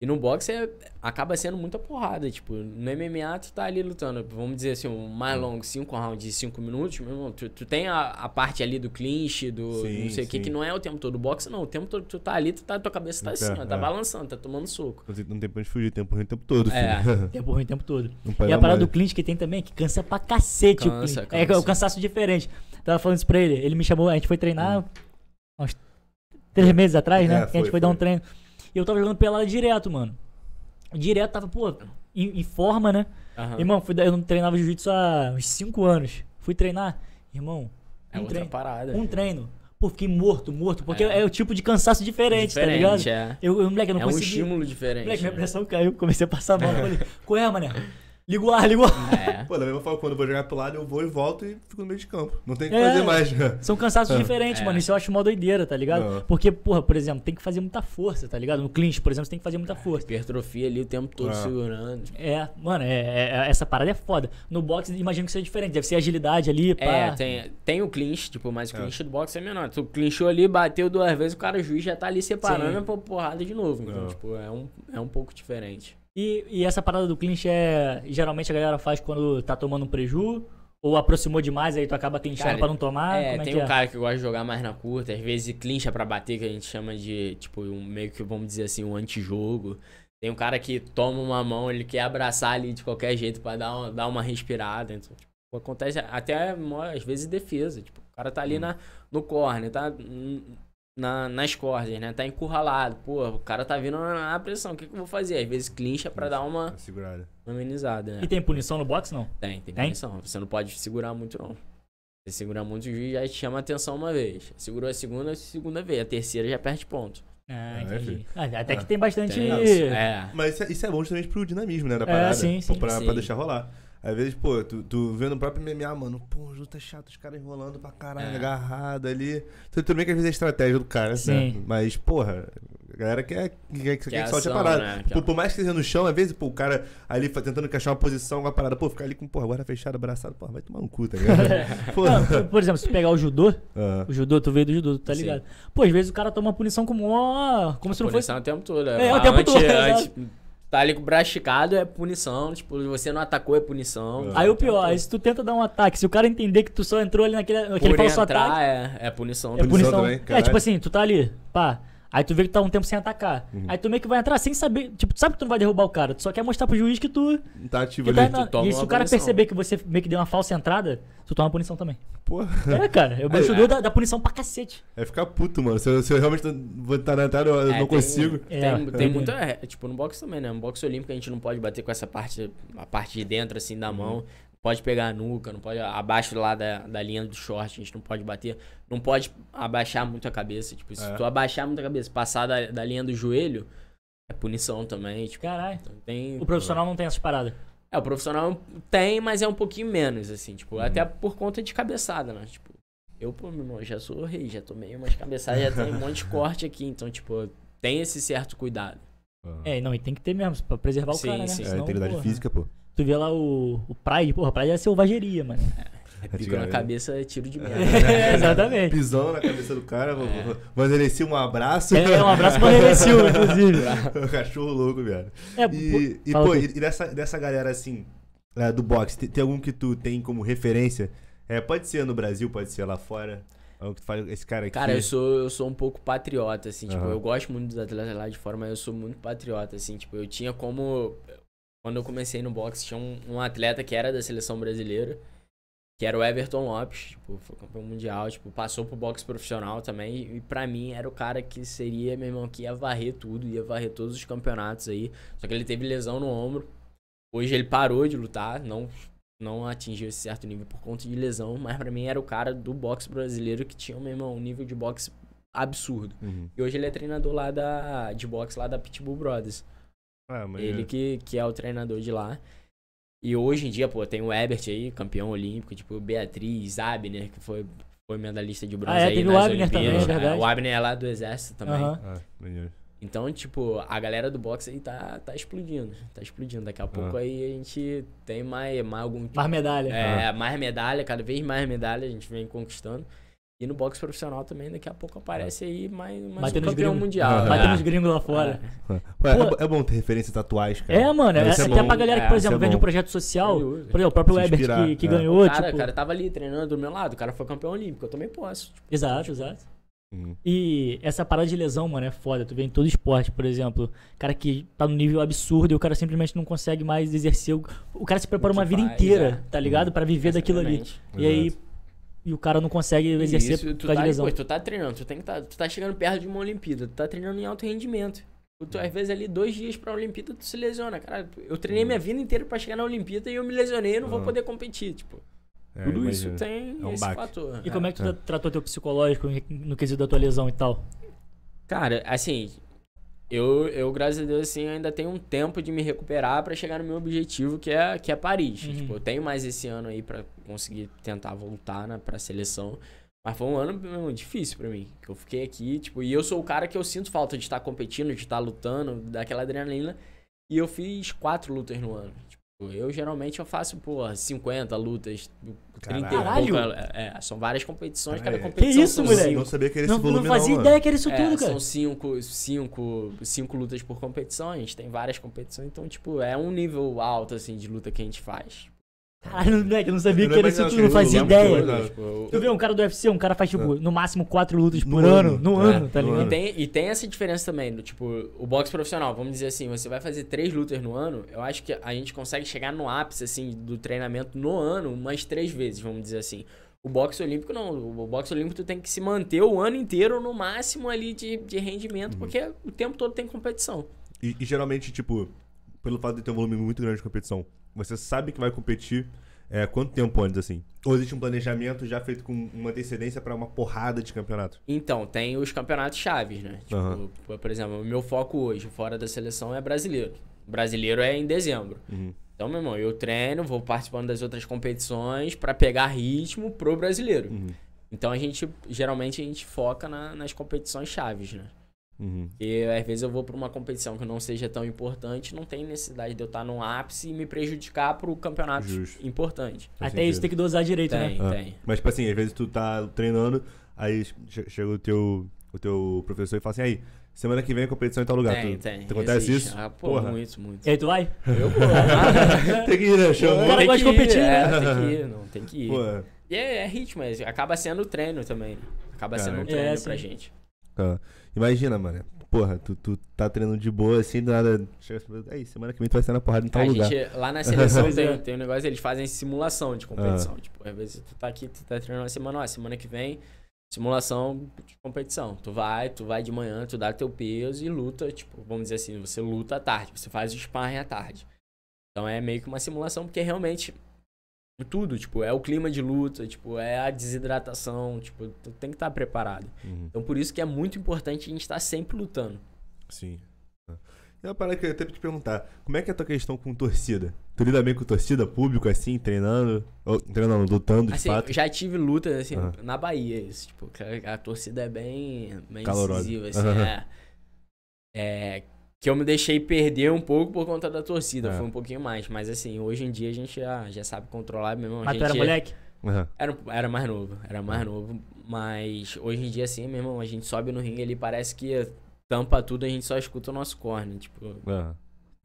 E no boxe é, acaba sendo muita porrada. Tipo, no MMA tu tá ali lutando, vamos dizer assim, um mais hum. longo, cinco rounds de cinco minutos, meu irmão, tu, tu tem a, a, parte ali do clinch, do sim, não sei o que, que não é o tempo todo. O boxe não, o tempo todo que tu tá ali, tu tá, tua cabeça tá é, assim, é, ó, tá é. balançando, tá tomando soco. Não tem pra onde fugir, tempo ruim o tempo todo. É. Filho. É, tempo ruim o tempo todo. E a parada mais. do clinch que tem também, que cansa pra cacete cansa, o clinch. É, cansa. É o cansaço diferente. Tava falando isso pra ele, ele me chamou, a gente foi treinar hum. uns três meses atrás, né? Foi, a gente foi, foi dar um treino. E eu tava jogando pelada direto, mano. Direto tava, pô, em, em forma, né? Uhum. Irmão, fui, eu não treinava jiu-jitsu há uns 5 anos. Fui treinar, irmão. Um é um treino, parada. Um né? treino. Pô, fiquei morto, morto. Porque é, é o tipo de cansaço diferente, tá diferente tá ligado? É. Eu, eu, moleque, eu não é consegui. É um estímulo diferente. Moleque, minha né? pressão caiu, comecei a passar mal. Falei, qual é, mané? Ligo o ligo É. Pô, da mesma forma, quando eu vou jogar pro lado, eu vou e volto e fico no meio de campo. Não tem o que É. fazer mais, né? São cansaços é. diferentes, é. mano. Isso eu acho uma doideira, tá ligado? Não. Porque, porra, por exemplo, tem que fazer muita força, tá ligado? No clinch, por exemplo, você tem que fazer muita é, força. Hipertrofia ali o tempo todo É. segurando. É, mano, é, é- essa parada é foda. No boxe, imagino que seja diferente. Deve ser agilidade ali, pá. É, tem, tem o clinch, tipo, mas o clinch do boxe é menor. Tu clinchou ali, bateu duas vezes, o cara o juiz já tá ali separando Sim. pra porrada de novo. Então, tipo, é um, é um pouco diferente. E, e, essa parada do clinch é. Geralmente a galera faz quando tá tomando um preju. Ou aproximou demais, aí tu acaba clinchando cara, pra não tomar. É, é tem um é? cara que gosta de jogar mais na curta, às vezes clincha pra bater, que a gente chama de, tipo, um, meio que vamos dizer assim, um antijogo. Tem um cara que toma uma mão, ele quer abraçar ali de qualquer jeito pra dar, uma, dar uma respirada. Então, tipo, acontece até às vezes defesa. Tipo, o cara tá ali hum. na, no corner, tá? na, nas cordas, né? Tá encurralado. Pô, o cara tá vindo na, pressão. O que, que eu vou fazer? Às vezes clincha pra dar uma. segurada. amenizada, né? E tem punição no box, não? Tem, tem, tem, punição. Você não pode segurar muito, não. Você segurar muito, o juiz já te chama a atenção uma vez. Segurou a segunda, a segunda vez. A terceira já perde ponto. Ah, é, entendi. Ah, até é. que tem bastante. Tem, é. Mas isso é, isso é bom justamente pro dinamismo, né? Da é, parada. É, sim, sim. Pra, sim. pra deixar rolar. Às vezes, pô, tu, tu vê no próprio MMA, mano, pô, luta tá chato, os caras enrolando pra caralho, é. agarrado ali. Tudo bem que às vezes é estratégia do cara, né? Sim. Certo? Mas, porra, a galera quer, quer, quer, que, que solte a parada. Né? Por, por, mais que seja no chão, às vezes, pô, o cara ali tentando encaixar uma posição, uma parada, pô, ficar ali com, porra, guarda fechada, abraçado, porra, vai tomar um cu, tá ligado? Não, por, exemplo, se tu pegar o judô, uh ah. -huh. o judô, tu veio do judô, tá ligado? Sim. Pô, às vezes o cara toma uma punição como, ó, como a se não fosse. Punição o tempo todo, é. É, o tempo todo. Antes, Tá ali com o braço esticado, é punição. Tipo, você não atacou, é punição. É. Aí o pior, aí se tu tenta dar um ataque, se o cara entender que tu só entrou ali naquele, naquele Por falso entrar, ataque... É, é punição. É punição. punição. Também, é tipo assim, tu tá ali, pá. Aí tu vê que tá um tempo sem atacar. Uhum. Aí tu meio que vai entrar sem saber. Tipo, tu sabe que tu não vai derrubar o cara. Tu só quer mostrar pro juiz que tu. Tá ativo que ali. Tá, tu e se o cara perceber que você meio que deu uma falsa entrada, tu toma punição também. Porra. É, cara. Eu mexo é. da, da punição pra cacete. É ficar puto, mano. Se eu, se eu realmente vou estar na entrada, eu é, não tem, consigo. Tem, é. tem, tem é, tipo, no boxe também, né? No boxe olímpico a gente não pode bater com essa parte, a parte de dentro, assim, da uhum. mão. Uhum pode pegar a nuca, não pode abaixo lá da, da linha do short, a gente não pode bater, não pode abaixar muito a cabeça, tipo, se é. tu abaixar muito a cabeça, passar da, da linha do joelho, é punição também, tipo, caralho. Então tem, o profissional não tem essas paradas. É, o profissional tem, mas é um pouquinho menos assim, tipo, uhum. até por conta de cabeçada, né? Tipo, eu, pô, meu irmão, já sou rei, já tomei umas cabeçadas, já tem um monte de corte aqui, então, tipo, tem esse certo cuidado. É, não, e tem que ter mesmo, pra preservar sim, o cara, né? Sim, é, sim. a integridade física, pô. Tu vê lá o, o Pride, porra, Pride é selvageria, mano. É, é pico na né? cabeça, é tiro de merda. É, exatamente. Pisão na cabeça do cara, é. Vanderecil, um abraço. É, um abraço pro Vanderecil, inclusive. o cachorro louco, velho. É, e, e pô, e dessa, dessa galera assim, é, do boxe, tem, tem algum que tu tem como referência? É, pode ser no Brasil, pode ser lá fora. que tu esse cara aqui. Cara, eu sou, eu sou um pouco patriota, assim, uhum. tipo, eu gosto muito dos atletas lá de fora, mas eu sou muito patriota, assim, tipo, eu tinha como. Quando eu comecei no boxe, tinha um, um atleta que era da seleção brasileira, que era o Everton Lopes, tipo, foi campeão mundial, tipo, passou pro boxe profissional também, e para mim era o cara que seria, meu irmão, que ia varrer tudo, ia varrer todos os campeonatos aí. Só que ele teve lesão no ombro. Hoje ele parou de lutar, não não atingiu esse certo nível por conta de lesão, mas para mim era o cara do boxe brasileiro que tinha, meu irmão, um nível de boxe absurdo. Uhum. E hoje ele é treinador lá da de boxe lá da Pitbull Brothers. Ah, Ele que, que é o treinador de lá. E hoje em dia, pô, tem o Ebert aí, campeão olímpico, tipo, Beatriz, Abner, que foi, foi medalhista de bronze ah, é, aí nas o Abner Olimpíadas. Também, é ah, o Abner é lá do Exército também. Uhum. Ah, então, tipo, a galera do boxe aí tá, tá explodindo. Tá explodindo. Daqui a ah. pouco ah. aí a gente tem mais, mais algum. Mais medalha. É, ah. mais medalha, cada vez mais medalha a gente vem conquistando. E no boxe profissional também, daqui a pouco aparece aí mais, mais um campeão gringo. mundial. É. Batendo os gringos lá fora. É. é Pô, é, bom ter referências atuais, cara. É, mano. É, até é bom. pra galera que, por é, exemplo, vende um projeto social. Por exemplo, o próprio Weber que, que ganhou. Cara, tipo... cara tava ali treinando do meu lado. O cara foi campeão olímpico. Eu também posso. Tipo, exato, exato. Uhum. E essa parada de lesão, mano, é foda. Tu vê em todo esporte, por exemplo. Cara que tá no nível absurdo e o cara simplesmente não consegue mais exercer. O, o cara se prepara uma vida faz, inteira, tá ligado? Uhum. para viver daquilo ali. E aí e o cara não consegue exercer isso, tu por causa tá, de lesão. tu tá treinando, tu, tem que tá, tu tá chegando perto de uma Olimpíada, tu tá treinando em alto rendimento. Tu, às vezes ali dois dias pra Olimpíada tu se lesiona. Cara, eu treinei uhum. minha vida inteira para chegar na Olimpíada e eu me lesionei e não uhum. vou ah. poder competir, tipo. É, Tudo isso tem é um esse fator. E é. como é que tu é. tratou teu psicológico no quesito da tua lesão e tal? Cara, assim, eu, eu, graças a Deus, assim, ainda tenho um tempo de me recuperar para chegar no meu objetivo, que é, que é Paris. Uhum. Tipo, eu tenho mais esse ano aí para conseguir tentar voltar né, pra seleção. Mas foi um ano meu, hum, difícil para mim. Eu fiquei aqui, tipo, e eu sou o cara que eu sinto falta de estar competindo, de estar lutando, daquela adrenalina. E eu fiz quatro lutas no ano. Tipo, eu geralmente eu faço, porra, 50 lutas, 30 Caralho. É, é, são várias competições, cada competição. Que isso, moleque? Cinco. Não sabia que era não, volume, não. fazia não, ideia que era isso é, tudo, cara. São cinco, cinco, cinco lutas por competição, a gente tem várias competições, então, tipo, é um nível alto, assim, de luta que a gente faz. Caralho, moleque, eu não sabia eu que era isso tudo, não fazia é ideia. tu vê, um cara do UFC, um cara faz, tipo, é. no máximo quatro lutas por no ano, ano, no é, ano, tá ligado? E tem, e tem essa diferença também, tipo, o boxe profissional, vamos dizer assim, você vai fazer três lutas no ano, eu acho que a gente consegue chegar no ápice, assim, do treinamento no ano umas três vezes, vamos dizer assim. O boxe olímpico não, o boxe olímpico tu tem que se manter o ano inteiro no máximo ali de, de rendimento, uhum. porque o tempo todo tem competição. E, e geralmente, tipo, pelo fato de ter um volume muito grande de competição, você sabe que vai competir é, quanto tempo antes, assim? Ou existe um planejamento já feito com uma antecedência para uma porrada de campeonato? Então, tem os campeonatos chaves, né? Tipo, uhum. por exemplo, o meu foco hoje, fora da seleção, é brasileiro. O brasileiro é em dezembro. Uhum. Então, meu irmão, eu treino, vou participando das outras competições para pegar ritmo pro brasileiro. Uhum. Então a gente, geralmente, a gente foca na, nas competições chaves, né? Uhum. E às vezes eu vou para uma competição que não seja tão importante, não tem necessidade de eu estar no ápice e me prejudicar pro campeonato Justo. importante. Faz Até sentido. isso tem que dosar direito, tem, né? Tem. Ah. Mas, tipo assim, às vezes tu tá treinando, aí chega o teu, o teu professor e fala assim: aí, semana que vem a competição em tal lugar. Tem, tu, tem. Tu acontece existe. isso? Ah, pô, Porra. muito, muito. E aí tu vai? Eu vou. tem que ir, né? Chamou. O cara gosta de competir, é, né? É, tem que ir, não, tem que ir. É. E é, é ritmo, mas acaba sendo treino também. Acaba sendo um é, treino é, pra gente. Ah. Imagina, mano. Porra, tu, tu tá treinando de boa, assim, do nada. aí, assim, semana que vem tu vai estar na porrada em tal a lugar. Gente, lá na seleção tem, tem um negócio, eles fazem simulação de competição. Ah. Tipo, às vezes tu tá aqui, tu tá treinando uma semana, ó, semana que vem, simulação de competição. Tu vai, tu vai de manhã, tu dá teu peso e luta, tipo, vamos dizer assim, você luta à tarde, você faz o sparring à tarde. Então é meio que uma simulação, porque realmente tudo, tipo, é o clima de luta, tipo, é a desidratação, tipo, tem que estar tá preparado. Uhum. Então por isso que é muito importante a gente estar tá sempre lutando. Sim. É uma parada que eu ia até te perguntar, como é que é a tua questão com torcida? Tu lida bem com torcida, público, assim, treinando? Ou, treinando, lutando, de assim, fato? já tive lutas, assim, uhum. na Bahia, isso, tipo, a, a, torcida é bem, bem Calorosa. incisiva, assim, uhum. é, é que eu me deixei perder um pouco por conta da torcida. É. Foi um pouquinho mais. Mas assim, hoje em dia a gente já, já sabe controlar mesmo. Mas tu era é moleque? Uhum. Era, era mais novo, era mais novo. Mas hoje em dia, assim, meu irmão, a gente sobe no ringue ali, parece que tampa tudo, a gente só escuta o nosso corne, tipo. Uhum.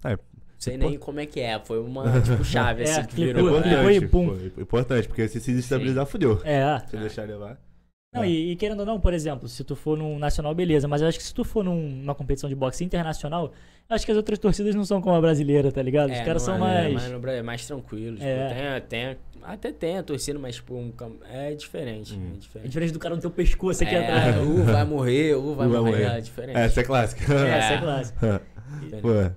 É, sei nem como é que é. Foi uma tipo, chave é, assim que virou. Importante, é. Pô, importante, porque se se estabilizar fudeu. É. Se deixar levar. Não, é. e, e, querendo ou não, por exemplo, se tu for num nacional, beleza, mas eu acho que se tu for num, numa competição de boxe internacional, acho que as outras torcidas não são como a brasileira, tá ligado? É, Os caras são é, mais. É, mas no Brasil é mais tranquilo. Tipo, é. tem, tem, até tem a torcida, mas tipo, um, é, diferente, hum. é diferente. É diferente do cara no teu pescoço aqui é, atrás. Uh, vai morrer, o uh, vai, uh, vai morrer. É diferente. Essa é clássica. É, essa é clássica. Pô.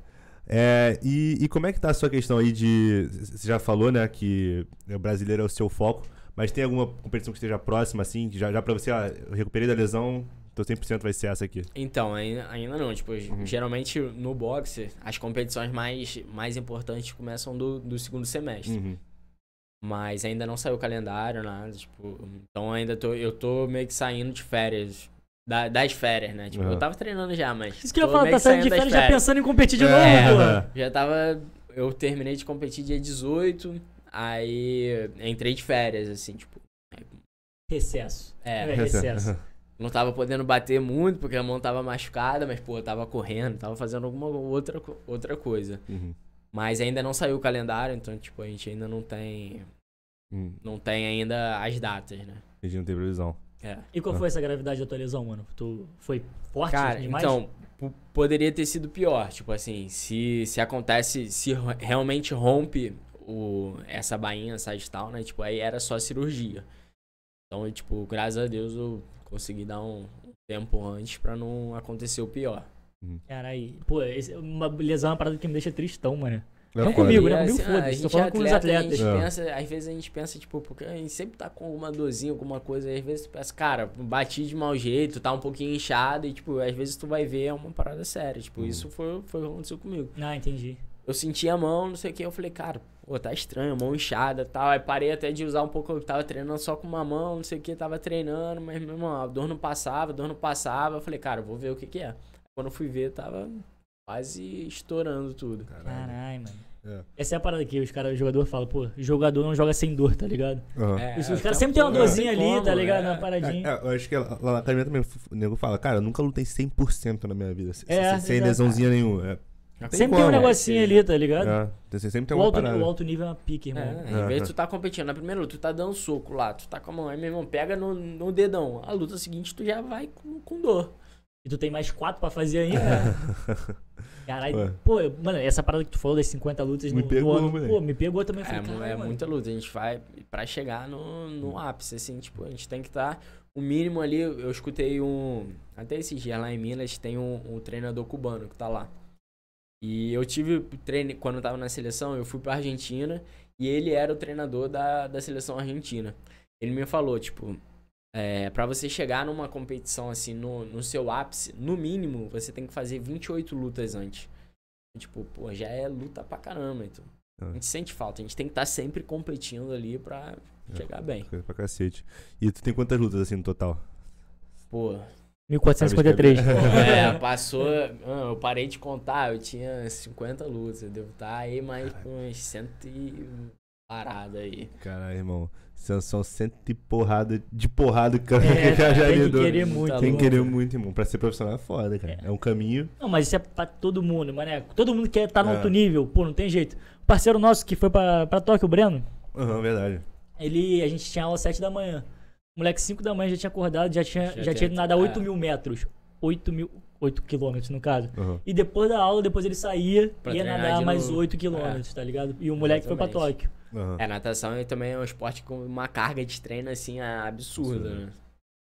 É, e, e, como é que tá a sua questão aí de. Você já falou, né, que o brasileiro é o seu foco. Mas tem alguma competição que esteja próxima, assim? Já, já pra você, ah, eu recuperei da lesão, tô então 100% vai ser essa aqui. Então, ainda, ainda não. Tipo, uhum. geralmente no boxe, as competições mais, mais importantes começam do, do segundo semestre. Uhum. Mas ainda não saiu o calendário, nada. Tipo, então ainda tô, eu tô meio que saindo de férias. Da, das férias, né? Tipo, uhum. eu tava treinando já, mas. Isso que eu ia falar, tá saindo de férias, férias, já pensando em competir de é, novo, é. Já tava. Eu terminei de competir dia 18. Aí entrei de férias, assim, tipo. Recesso. É, é recesso. Não tava podendo bater muito, porque a mão tava machucada, mas, pô, eu tava correndo, tava fazendo alguma outra, outra coisa. Uhum. Mas ainda não saiu o calendário, então, tipo, a gente ainda não tem. Hum. Não tem ainda as datas, né? A gente não tem previsão. É. E qual foi essa gravidade da tua lesão, mano? Tu foi forte Cara, demais? Então, poderia ter sido pior. Tipo assim, se, se acontece, se realmente rompe o, essa bainha sagital, né? Tipo, aí era só cirurgia. Então, eu, tipo, graças a Deus eu consegui dar um tempo antes para não acontecer o pior. Uhum. Cara, aí, pô, esse, uma lesão é uma parada que me deixa tristão, mano. É não né? é, comigo, né? Assim, comigo foda-se. Tô falando atleta, com os atletas. É. Pensa, às vezes a gente pensa, tipo, porque a gente sempre tá com alguma dorzinha, alguma coisa. às vezes tu pensa, cara, bati de mau jeito, tá um pouquinho inchado. E, tipo, às vezes tu vai ver é uma parada séria. Tipo, hum. isso foi, foi o que aconteceu comigo. Ah, entendi eu senti a mão, não sei o que, eu falei, cara, pô, tá estranho, mão inchada tal. Aí parei até de usar um pouco, eu tava treinando só com uma mão, não sei o que, tava treinando, mas, meu irmão, a dor não passava, a dor não passava. Eu falei, cara, vou ver o que que é. Quando eu fui ver, tava quase estourando tudo. Caralho, mano. É. Essa é a parada que os caras, o jogador fala, pô, jogador não joga sem dor, tá ligado? Uhum. É, os, os caras sempre tem uma né? dorzinha é, ali, tá como, tá ligado? Uma paradinha. É, é, eu acho que lá, na academia também o nego fala, cara, eu nunca lutei 100% na minha vida, sem, é, lesãozinha nenhuma. É tem sempre como. tem um negocinho é, ali, tá ligado? É. sempre tem o, alto, o alto nível é uma pique, irmão. É, em vez de tu tá competindo, na primeira luta, tu tá dando soco lá, tu tá com a mão, aí meu irmão, pega no, no dedão. A luta seguinte, tu já vai com, com dor. E tu tem mais quatro pra fazer ainda. É. Caralho, pô, mano, essa parada que tu falou das 50 lutas me no, pegou, no ano, pô, me pegou também. Falei, é, é muita luta, a gente vai pra chegar no, no ápice, assim, tipo, a gente tem que estar tá, o mínimo ali, eu escutei um, até esses dias lá em Minas tem um, um treinador cubano que tá lá. E eu tive treino quando eu tava na seleção, eu fui pra Argentina e ele era o treinador da, da seleção argentina. Ele me falou, tipo, é, para você chegar numa competição assim, no, no seu ápice, no mínimo, você tem que fazer 28 lutas antes. Tipo, pô, já é luta pra caramba, então. A gente é. sente falta, a gente tem que estar tá sempre competindo ali pra é, chegar é, bem. Coisa pra cacete. E tu tem quantas lutas assim no total? Pô, 1453. É, é, passou. Ah, eu parei de contar, eu tinha 50 lutas. Eu devo estar aí mais com uns 100 e parada aí. Caralho, irmão. São, são cento e porrada de porrada que é, já já Tem que querer muito. Tem que querer muito, irmão. Pra ser profissional é foda, cara. É. é um caminho. Não, mas isso é pra todo mundo, mané. Todo mundo quer estar tá no é. alto nível. Pô, não tem jeito. O parceiro nosso que foi pra, pra Tóquio, o Breno. Aham, uhum, verdade. Ele, a gente tinha aula às 7 da manhã. Moleque, 5 da manhã já tinha acordado, já tinha, já, já tinha nadado é. 8 mil metros. 8 mil. 8 quilômetros, no caso. Uhum. E depois da aula, depois ele saía e ia nadar mais novo. 8 é. quilômetros, é. tá ligado? E o moleque Exatamente. foi pra Tóquio. Uhum. É, natação também é um esporte com uma carga de treino, assim, é absurda, Sim. né?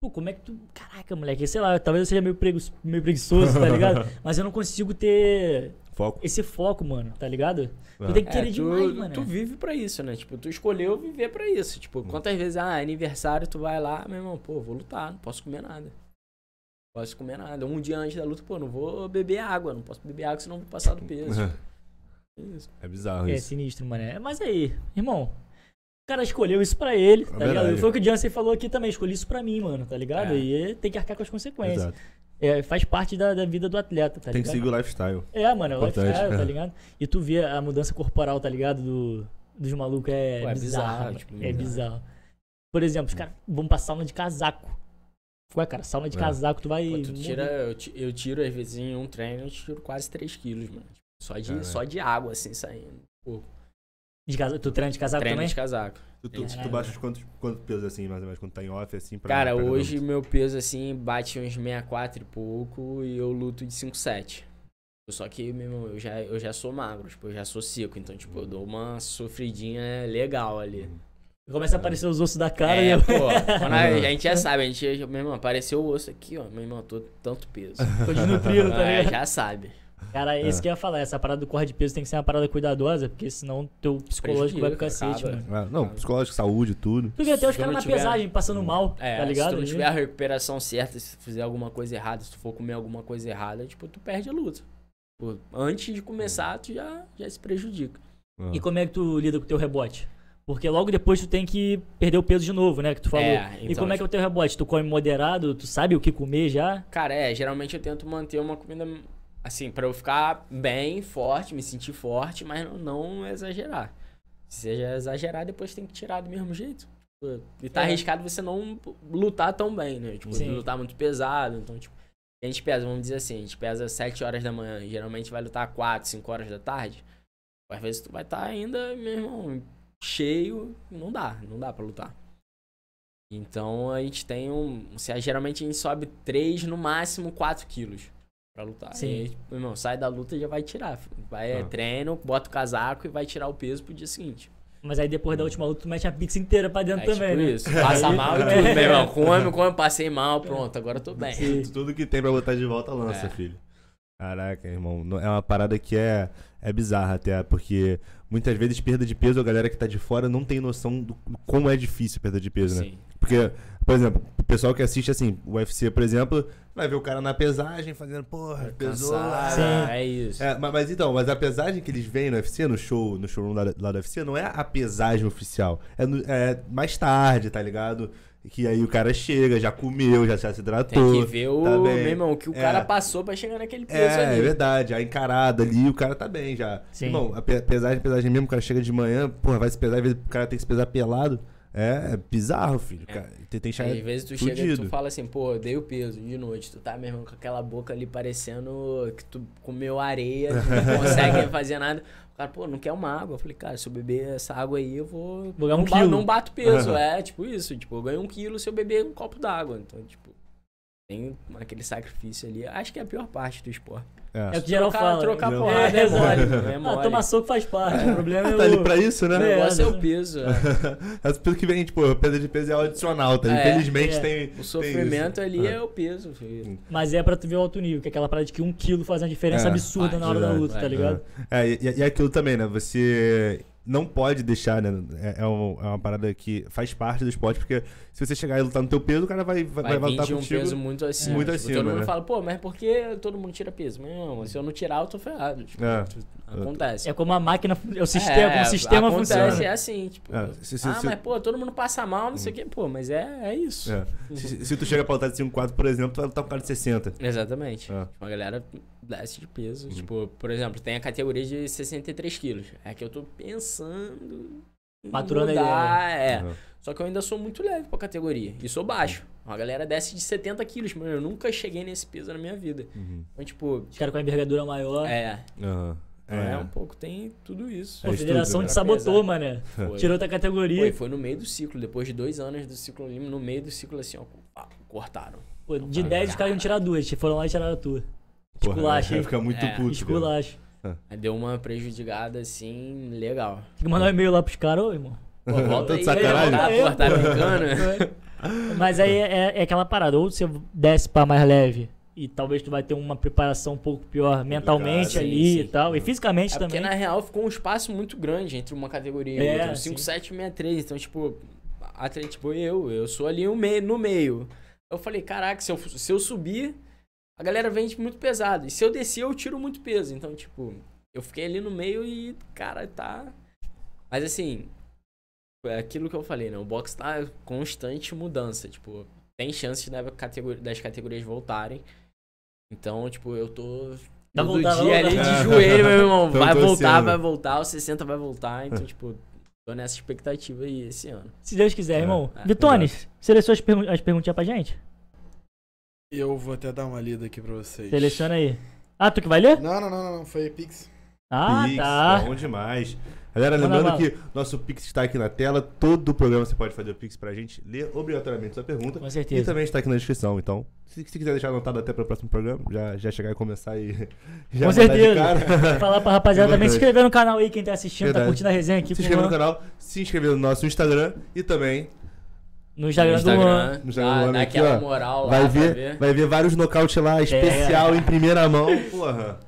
Pô, como é que tu. Caraca, moleque, sei lá, talvez eu seja meio, pregui... meio preguiçoso, tá ligado? Mas eu não consigo ter Foco. Esse foco, mano, tá ligado? Ah. Tu tem que querer é, tu, demais, mano. Tu vive pra isso, né? Tipo, tu escolheu viver pra isso. Tipo, hum. quantas vezes, ah, aniversário, tu vai lá, meu irmão, pô, vou lutar, não posso comer nada. Não posso comer nada. Um dia antes da luta, pô, não vou beber água, não posso beber água, senão vou passar do peso. Hum. É isso. É bizarro é, isso. É sinistro, mano. É, mas aí, irmão, o cara escolheu isso pra ele, é tá verdade. ligado? Foi o que o Jansen falou aqui também, escolhi isso pra mim, mano, tá ligado? É. E tem que arcar com as consequências. Exato. É, faz parte da, da, vida do atleta, tá Tem ligado? Tem que seguir o lifestyle. É, mano, é o lifestyle, tá é. ligado? E tu vê a mudança corporal, tá ligado? Do, dos malucos é, é bizarro. bizarro tipo, é bizarro. bizarro. Por exemplo, os caras vão pra sauna de casaco. Ué, cara, sauna de é. casaco, tu vai. Pô, tu tira, eu, eu, tiro, às vezes, em um treino, eu tiro quase 3 quilos, mano. Tipo, só de, só de água, assim, saindo. Pô. De casa... Tu treina de casaco treino também? de casaco. Tu, tu, tu baixas quanto quanto peso, assim, mais ou menos, quando tá em off, assim? Pra, Cara, pra hoje meu peso, assim, bate uns 64 e pouco e eu luto de 5,7. Só que, meu irmão, eu já, eu já sou magro, tipo, eu já sou seco. Então, tipo, eu dou uma sofridinha legal ali. Uhum. Começa a aparecer os ossos da cara né? pô, a, a, uhum. gente já sabe, a gente, meu irmão, apareceu o osso aqui, ó, meu irmão, tô tanto peso. Tô desnutrido, tá é, já sabe. Cara, esse é é. que eu ia falar, essa parada do corte de peso tem que ser uma parada cuidadosa, porque senão teu é psicológico Prejudica, vai pro cacete, acaba. mano. É, não, psicológico, saúde, tudo. Tu vê até os caras na tiver... pesagem passando mal, é, tá ligado? Se tu não tiver a recuperação certa, se tu fizer alguma coisa errada, se tu for comer alguma coisa errada, tipo, tu perde a luta. antes de começar, tu já, já se prejudica. E como é que tu lida com o teu rebote? Porque logo depois tu tem que perder o peso de novo, né? Que tu falou. É, então, e como é que é o teu rebote? Tu come moderado? Tu sabe o que comer já? Cara, é. Geralmente eu tento manter uma comida assim, para eu ficar bem, forte, me sentir forte, mas não, não exagerar. Se exagerar, depois tem que tirar do mesmo jeito. Tipo, e tá é. arriscado você não lutar tão bem, né? Tipo, Sim. lutar muito pesado. Então, tipo, a gente pesa, vamos dizer assim, a gente pesa 7 horas da manhã, geralmente vai lutar 4, 5 horas da tarde. Às vezes tu vai estar tá ainda, meu irmão, cheio, não dá, não dá para lutar. Então a gente tem um. Geralmente a gente sobe 3, no máximo 4 quilos pra lutar. Sim. tipo, irmão, sai da luta e já vai tirar. Vai, é, ah. treino, bota o casaco e vai tirar o peso pro dia seguinte. Mas aí depois da última luta, tu mete a pizza inteira pra dentro é, tipo também. Tipo né? isso. Passa mal e é. tudo, irmão. Come, come, passei mal, pronto, agora tô bem. Tudo, tudo que tem pra botar de volta lança, é. filho. Caraca, irmão, é uma parada que é, é bizarra até, porque muitas vezes perda de peso, a galera que tá de fora não tem noção do como é difícil perda de peso, né? Sim. Porque por exemplo, o pessoal que assiste assim, o UFC, por exemplo, vai ver o cara na pesagem fazendo, porra, é pesou. É, é isso. É, mas, mas, então, mas a pesagem que eles veem no UFC, no show, no showroom lá, lá do UFC, não é a pesagem oficial. É, no, é, mais tarde, tá ligado? Que aí o cara chega, já comeu, já, se hidratou. Tem que ver o, tá bem. meu irmão, o que o é, cara passou pra chegar naquele peso é, ali. É verdade, a encarada ali, o cara tá bem já. Sim. Irmão, a pesagem, pesagem mesmo, o cara chega de manhã, porra, vai se pesar, às vezes o cara tem que se pesar pelado. É, é bizarro, filho. É. tem, tem Às vezes tu fudido. chega e tu fala assim, pô, eu dei o peso de noite. Tu tá, meu irmão, com aquela boca ali parecendo que tu comeu areia, tu não consegue fazer nada. O cara, pô, não quer uma água. Eu falei, cara, se eu beber essa água aí, eu vou. vou não, um ba não bato peso. Uhum. É, tipo isso. Tipo, eu ganho um quilo se eu beber um copo d'água. Então, tipo, tem aquele sacrifício ali. Acho que é a pior parte do esporte. É, é o que geral fala. Trocar porrada é, é mole. É, é mole. Ah, tomar soco faz parte. É, o problema é tá ali pra isso, né? O é, negócio é o né? peso. É. As pessoas que vem, tipo, a perda de peso é adicional, tá? Infelizmente é. tem. O sofrimento tem ali é o peso. Filho. Mas é pra tu ver o alto nível, que é aquela parada de que um quilo faz uma diferença absurda na hora da luta, tá ligado? É, e, e aquilo também, né? Você não pode deixar, né? É, é, é, uma parada que faz parte do esporte, porque se você chegar e lutar no teu peso, o cara vai, vai, vai, vai lutar de um peso muito acima. Muito tipo, todo mundo né? fala, pô, mas por que todo mundo tira peso? Não, se eu não tirar, eu tô ferrado. Tipo, é. Acontece. É como a máquina, o é, sistema, é, como o sistema acontece, funciona. Assim, é assim, tipo, é. Se, se, ah, se, mas pô, todo mundo passa mal, não sei o quê. Pô, mas é, é isso. É. se, tu chega pra lutar de 5,4, por exemplo, tu vai lutar com um cara de 60. Exatamente. É. Tipo, galera desce de peso. Uhum. Tipo, por exemplo, tem a categoria de 63 quilos. É que eu tô pensando começando. Maturando mudar, a ideia. Né? É. Uhum. Só que eu ainda sou muito leve pra categoria. E sou baixo. A galera desce de 70 quilos, mano. Eu nunca cheguei nesse peso na minha vida. Uhum. Então, tipo. Os caras com a envergadura maior. É. Uhum. É. é. um pouco, tem tudo isso. É a federação né? te sabotou, mano Tirou da categoria. Foi, foi no meio do ciclo, depois de dois anos do ciclo Lima, no meio do ciclo assim, ó, ah, cortaram. Pô, então, de 10 tá os caras iam tirar duas, foram lá e tiraram a tua. Esculacho. Vai ficar muito é. puto. Aí deu uma prejudicada assim, legal. Tem que mandar um e-mail lá pros caras, ô irmão. Pô, tá volta aí, sacanagem. Tá, tá brincando. Mas aí é, é, é, aquela parada, ou você desce pra mais leve e talvez tu vai ter uma preparação um pouco pior mentalmente sim, ali sim. e tal, e hum. fisicamente é também. Porque na real ficou um espaço muito grande entre uma categoria e é, outra, 5, 7 e 63, então tipo, atleta tipo eu, eu sou ali no meio. No meio. Eu falei, caraca, se eu, se eu subir a galera vende tipo, muito pesado. E se eu descer, eu tiro muito peso. Então, tipo, eu fiquei ali no meio e, cara, tá. Mas assim, é aquilo que eu falei, né? O box tá constante mudança. Tipo, tem chance de categoria, das categorias voltarem. Então, tipo, eu tô. Tá todo voltando, dia ali de joelho, meu irmão. Vai voltar, vai voltar, o 60 vai voltar. Então, tipo, tô nessa expectativa aí esse ano. Se Deus quiser, irmão. É, Vitones, seleciona as, pergun as perguntinhas pra gente. Eu vou até dar uma lida aqui pra vocês. Seleciona aí. Ah, tu que vai ler? Não, não, não, não. Foi Pix. Ah, Pix, tá. Bom demais. Galera, lembrando que nosso Pix está aqui na tela. Todo o programa você pode fazer o Pix para a gente ler obrigatoriamente sua pergunta. Com certeza. E também está aqui na descrição. Então, se, se quiser deixar anotado até para o próximo programa, já, já chegar e começar e Com certeza. Falar para a rapaziada também se inscrever no canal aí, quem está assistindo, tá curtindo a resenha aqui. Se inscrever no canal, se inscrever no nosso Instagram e também no Instagram, no Instagram do Luan. No Instagram ah, do Luan aqui, ó. moral vai lá, ver, ver, Vai ver vários nocaute lá, é. especial é. em primeira mão. Porra.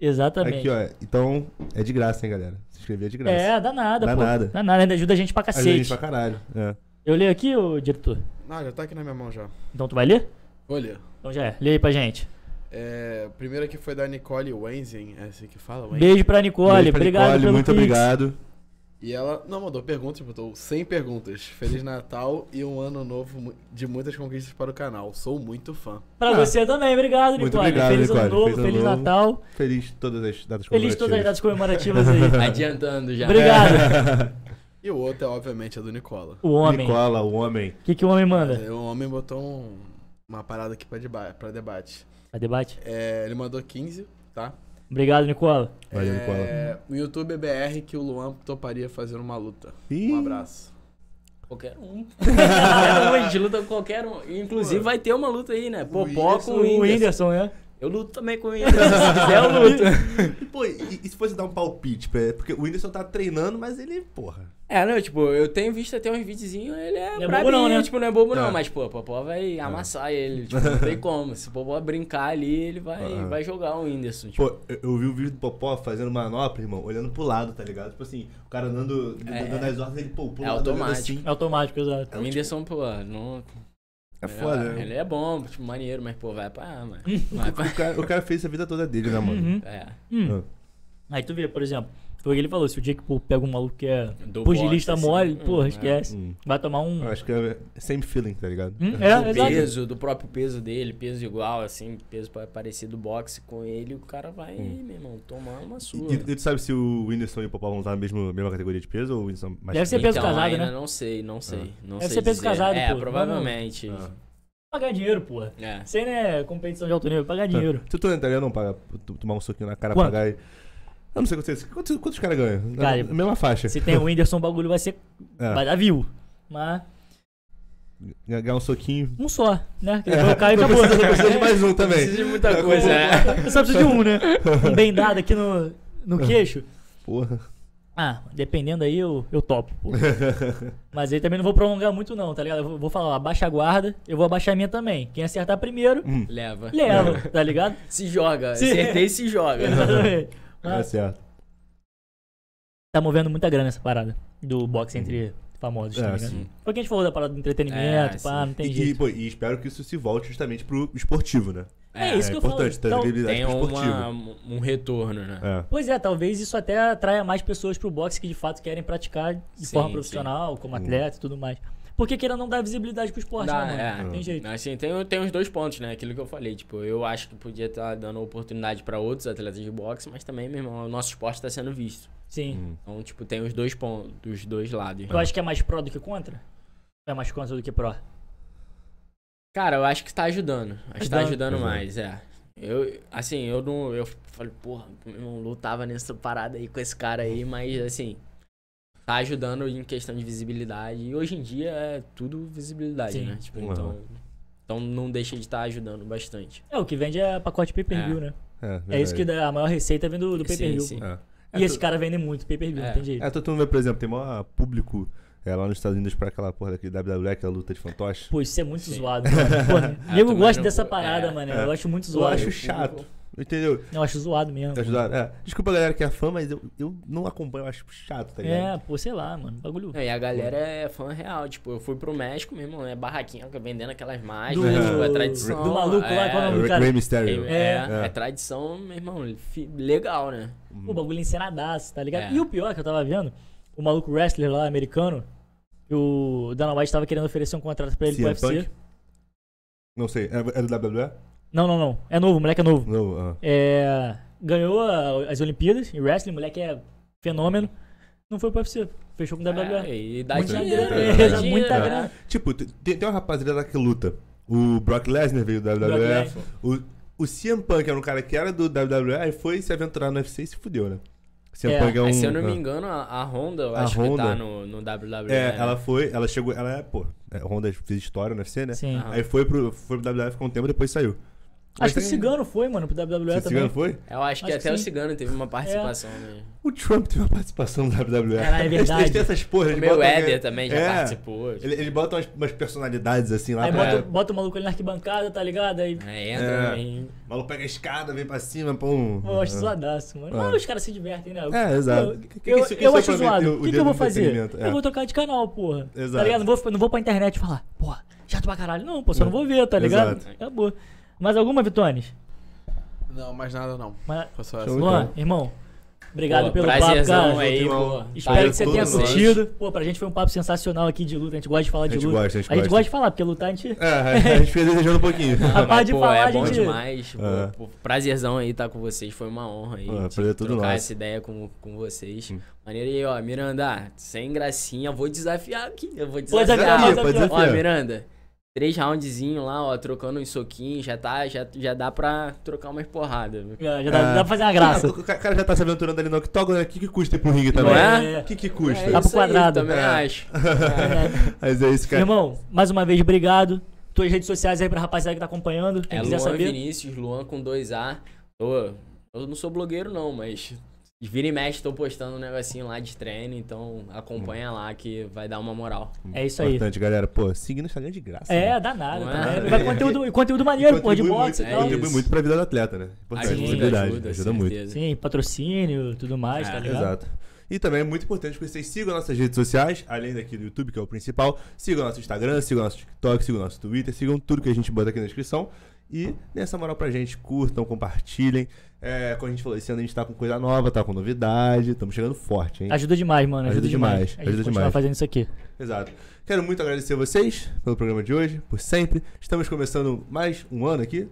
Exatamente. Aqui, ó. Então, é de graça, hein, galera? Se inscrever é de graça. É, dá nada, dá pô. Nada. Dá nada. Ainda ajuda a gente pra cacete. Ajuda a gente pra caralho. É. Eu leio aqui, ô diretor? Ah, já tá aqui na minha mão já. Então tu vai ler? Vou ler. Então já é. Lê aí pra gente. É, primeiro aqui foi da Nicole Wenzin, é assim que fala? Wenzen. Beijo pra Nicole, Beijo pra obrigado Nicole, muito Pix. obrigado. E ela não mandou perguntas, botou tipo, 100 perguntas. Feliz Natal e um ano novo de muitas conquistas para o canal. Sou muito fã. Para ah, você também, obrigado, Nicole. Muito obrigado, feliz Nicole. ano novo, feliz, feliz ano Natal. Novo. Feliz todas as datas comemorativas. Feliz todas as datas comemorativas aí. Adiantando já. Obrigado. e o outro é, obviamente, a do Nicola. O homem. Nicola, o homem. O que, que o homem manda? É, o homem botou um, uma parada aqui para deba debate. Para debate? É, ele mandou 15, tá? Obrigado, Nicola. Valeu, é, Nicola. o YouTube é BR que o Luan toparia fazer uma luta. Ih. Um abraço. Qualquer um. a gente luta com qualquer um. Inclusive vai ter uma luta aí, né? Popó com o Whindersson, é? Eu luto também com o Whindersson. Se quiser, eu luto. E, pô, e, e se fosse dar um palpite? É porque o Whindersson tá treinando, mas ele, porra... É, não, tipo, eu tenho visto até uns videozinhos, ele é, não é bobo não, né? Tipo, não é bobo não, mas, pô, o Popó vai é. amassar é. ele, tipo, não tem como. Se o Popó brincar ali, ele vai, uhum. vai jogar o Whindersson, tipo. Pô, eu, vi o vídeo do Popó fazendo manopla, irmão, olhando pro lado, tá ligado? Tipo assim, o cara andando, é. dando é. ordens, ele, pô, pô, é automático. Assim. É automático, exato. O Whindersson, pô, não... É foda, ele, é, né? Ele é bom, tipo, maneiro, mas, pô, vai pra... Mano. Vai pra... O, cara, o, cara, fez a vida toda dele, né, mano? Uhum. É. Hum. Ah. Aí tu vê, por exemplo... Porque ele falou, se o Jake Paul pega um maluco que é pugilista mole, assim, porra, uhum. esquece. Hum. Vai tomar um... Eu acho que é same feeling, tá ligado? Hum, é, do peso, do próprio peso dele, peso igual, assim, peso parecido boxe com ele, o cara vai, hum. meu irmão, tomar uma sua. E, e, tu sabe se o Whindersson e o Popó vão usar a mesma, mesma categoria de peso ou o Whindersson mais... Deve ser peso então, casado, né? não sei, não ah. sei. Ah. Não Deve sei ser peso dizer. casado, é, pô. É, provavelmente. Ah pagar dinheiro, porra. É. Sem, né, competição de alto nível, pagar tá. dinheiro. Se tu entraria, não paga, tomar um suquinho na cara, pagar pagar eu não sei quantos, quantos, quantos caras ganham. Cara, mesma faixa. Se tem o Whindersson, o bagulho vai ser. É. Vai dar view. Mas. Ganhar um soquinho. Um só, né? É. Eu caio e acabou. Precisa, precisa de mais um também. Precisa de muita coisa, é. Né? Eu só preciso de um, né? Um bem dado aqui no, no é. queixo. Porra. Ah, dependendo aí, eu, eu topo, Mas aí também não vou prolongar muito, não, tá ligado? Eu vou, falar, abaixa a guarda, eu vou abaixar a minha também. Quem acertar primeiro, hum. leva. Leva, tá ligado? Se joga, se... acertei se joga. Exatamente. Ah. É certo. Tá movendo muita grana essa parada do boxe entre uhum. famosos, tá é, tá ligado? Foi o que a gente falou da parada do entretenimento, é, pá, não tem e, jeito. E, pô, e espero que isso se volte justamente pro esportivo, né? É, é isso é que importante, eu falo. Então, tem uma, um retorno, né? É. Pois é, talvez isso até atraia mais pessoas pro boxe que de fato querem praticar de sim, forma profissional, sim. como atleta e tudo mais. Porque queira não dar visibilidade pro esporte, Dá, né, mano? É. Tem jeito. Assim, tem, tem os dois pontos, né? Aquilo que eu falei. Tipo, eu acho que podia estar tá dando oportunidade para outros atletas de boxe, mas também, meu irmão, o nosso esporte tá sendo visto. Sim. Hum. Então, tipo, tem os dois pontos, os dois lados. Tu acha que é mais pró do que contra? É mais contra do que pró? Cara, eu acho que tá ajudando. Acho que tá ajudando mais, é. Eu, assim, eu não. Eu falei, porra, eu não lutava nessa parada aí com esse cara aí, mas assim, tá ajudando em questão de visibilidade. E hoje em dia é tudo visibilidade, Sim. né? Tipo, uhum. então, então não deixa de estar tá ajudando bastante. É, o que vende é pacote pay-per-view, é. né? É, é, isso que dá, a maior receita vem do, do pay-per-view. É. E é tu... esse cara vende muito pay-per-view, é. não tem jeito. É, tu, tu vê, por exemplo, tem maior público é, lá nos Estados Unidos pra aquela porra daquele WWE, aquela luta de fantoche. Pô, isso é muito Sim. zoado, mano. Porra, é, eu gosto não... dessa parada, é, mano. Eu é. acho muito zoado. Eu acho chato. Entendeu? Eu acho zoado mesmo. Tá acho zoado. É. Desculpa galera que é fã, mas eu, eu não acompanho, eu acho chato, tá ligado? É, pô, sei lá, mano. Bagulho. É, e a galera é fã real. Tipo, eu fui pro México mesmo, né? Barraquinha vendendo aquelas máquinas, do... Né, tipo, é tradição. Do maluco é, lá, qual é o nome do cara? Mysterio. É. é, é, tradição, meu irmão, legal, né? O hum. bagulho encenadaço, tá ligado? É. E o pior é que eu tava vendo, o maluco wrestler lá, americano, o Dana White tava querendo oferecer um contrato pra ele Sim, pro UFC. Punk? Não sei, é do WWE? Não, não, não. É novo, o moleque é novo. Novo, ah. É, ganhou a- as Olimpíadas em wrestling, o moleque é fenômeno. Não foi pro UFC, fechou com o WWE. É, e dá Muita dinheiro, grana, né? Dá dinheiro, muita tá. Tipo, tem, tem uma rapaziada lá que luta. O Brock Lesnar veio do WWE. O, o CM Punk era um cara que era do WWE e foi se aventurar no UFC e se fudeu, né? É, é um. se eu não ah. me engano, a, Honda, eu A acho que tá no, no WWE. É, né? ela foi, ela chegou, ela é, pô, é, Honda fez história no UFC, né? Sim. Aí foi pro, foi pro WWE, ficou um tempo, depois saiu. Acho que o Cigano foi, mano, pro WWE Esse também. Cigano foi? Eu acho que Acho até que o Cigano teve uma é. participação. Né? O Trump teve uma participação no WWE. Caralho, é Eles- Eles verdade. têm essas porras. O meu Éder também já É. participou. Ele, ele bota umas, umas personalidades assim lá. Aí pra- né? bota, bota o maluco ali na arquibancada, tá ligado? Aí, É, entra É. O maluco pega a escada, vem pra cima, pum. pô, eu acho é. zoadaço, mano. É. Mas os caras se divertem, né? É, exato. Eu, Que- que eu, que eu acho zoado. O que, que eu vou fazer? É. Eu vou trocar de canal, porra. Tá Exato. ligado? Não vou, não vou pra internet falar, porra, chato pra caralho. Não, pô, só não vou ver, tá ligado? Acabou. Mais alguma, Vitones? Não, mais nada não. Mas... Luan, então. irmão, Obrigado pô, pelo papo, cara. Aí, pô. Espero tá que você tenha curtido. Pô, pra gente foi um papo sensacional aqui de luta. A gente gosta de falar de luta. Gosta, a, gente a gente gosta de falar, porque lutar a gente. É, a gente fica desejando um pouquinho. a parte de pô, falar, é a gente. Bom demais. É. Pô, prazerzão aí estar tá com vocês. Foi uma honra aí. É, prazer tudo trocar nosso. essa ideia com, com vocês. Hum. Maneiro aí, ó. Miranda, sem gracinha, vou desafiar aqui. Eu vou desafiar. Pode desafiar, pode desafiar. Ó, Miranda três roundzinhos lá, ó, trocando uns soquinhos, já, tá, já, já dá pra trocar umas porradas. Já, já dá, é. dá pra fazer uma graça. Ah, o cara já tá se aventurando ali no octógono, né? O que, que custa ir pro ringue também? Não é? O é. que, que custa? É, dá pro é quadrado. Aí, também é. acho. Mas é isso, cara. Irmão, mais uma vez, obrigado. Tuas redes sociais aí pra rapaziada que tá acompanhando, quem é, quiser Luan saber. Vinícius, Luan com 2A. Tô... Eu não sou blogueiro não, mas vira e mexe, tô postando um negocinho lá de treino, então acompanha hum. lá que vai dar uma moral. É isso aí. Importante, galera. Pô, seguir no Instagram de graça. É, né? dá nada. É? Vai conteúdo, conteúdo maneiro, pô, de boxe e tal. Contribui muito pra vida do atleta, né? Importante, ajuda, ajuda, ajuda muito. Sim, patrocínio, tudo mais, é, tá ligado? Exato. E também é muito importante que vocês sigam nossas redes sociais, além daqui do YouTube, que é o principal. Sigam nosso Instagram, sigam nosso TikTok, sigam nosso Twitter, sigam tudo que a gente bota aqui na descrição. E dê essa moral pra gente, curtam, compartilhem. É, como a gente falou, esse ano a gente tá com coisa nova, tá com novidade, estamos chegando forte, hein? Ajuda demais, mano. Ajuda, ajuda demais. demais. A gente ajuda fazendo isso aqui. Exato. Quero muito agradecer vocês pelo programa de hoje, por sempre. Estamos começando mais um ano aqui.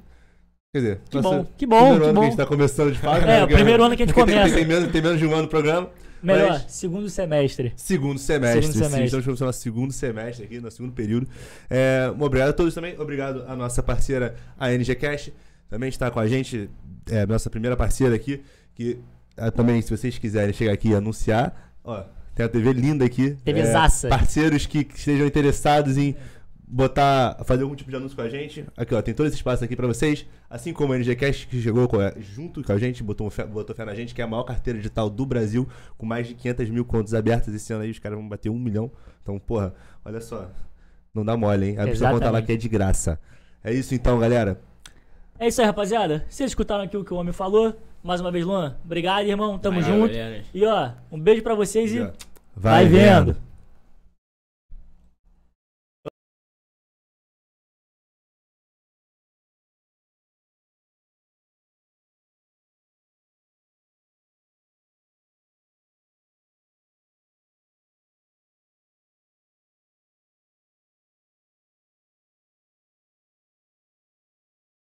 Quer dizer, que bom, que bom. Primeiro que ano bom. que a gente tá começando de fato. É, né? o primeiro ano que a gente começa. Tem, tem, menos, tem menos de um ano o programa. Melhor, mas... segundo semestre. Segundo semestre. Segundo semestre. Sim, estamos começando nosso segundo semestre aqui, no segundo período. É, obrigado a todos também. Obrigado à nossa parceira, a NG Cash. Também está com a gente é, nossa primeira parceira aqui, que ah, também, se vocês quiserem chegar aqui e anunciar, ó, tem a TV linda aqui. TV é, Parceiros que, que estejam interessados em botar, fazer algum tipo de anúncio com a gente. Aqui, ó, tem todo esse espaço aqui para vocês. Assim como a NGCast, que chegou com, junto com a gente, botou, fé, botou fé na gente, que é a maior carteira digital do Brasil, com mais de 500 mil contas abertas esse ano aí. Os caras vão bater um milhão. Então, porra, olha só. Não dá mole, hein? a precisa conta lá que é de graça. É isso então, galera. É isso aí, rapaziada. Vocês escutaram aqui o que o homem falou. Mais uma vez, Luan, obrigado, irmão. Tamo junto. Galera. E ó, um beijo para vocês e. Vai, vai vendo. vendo.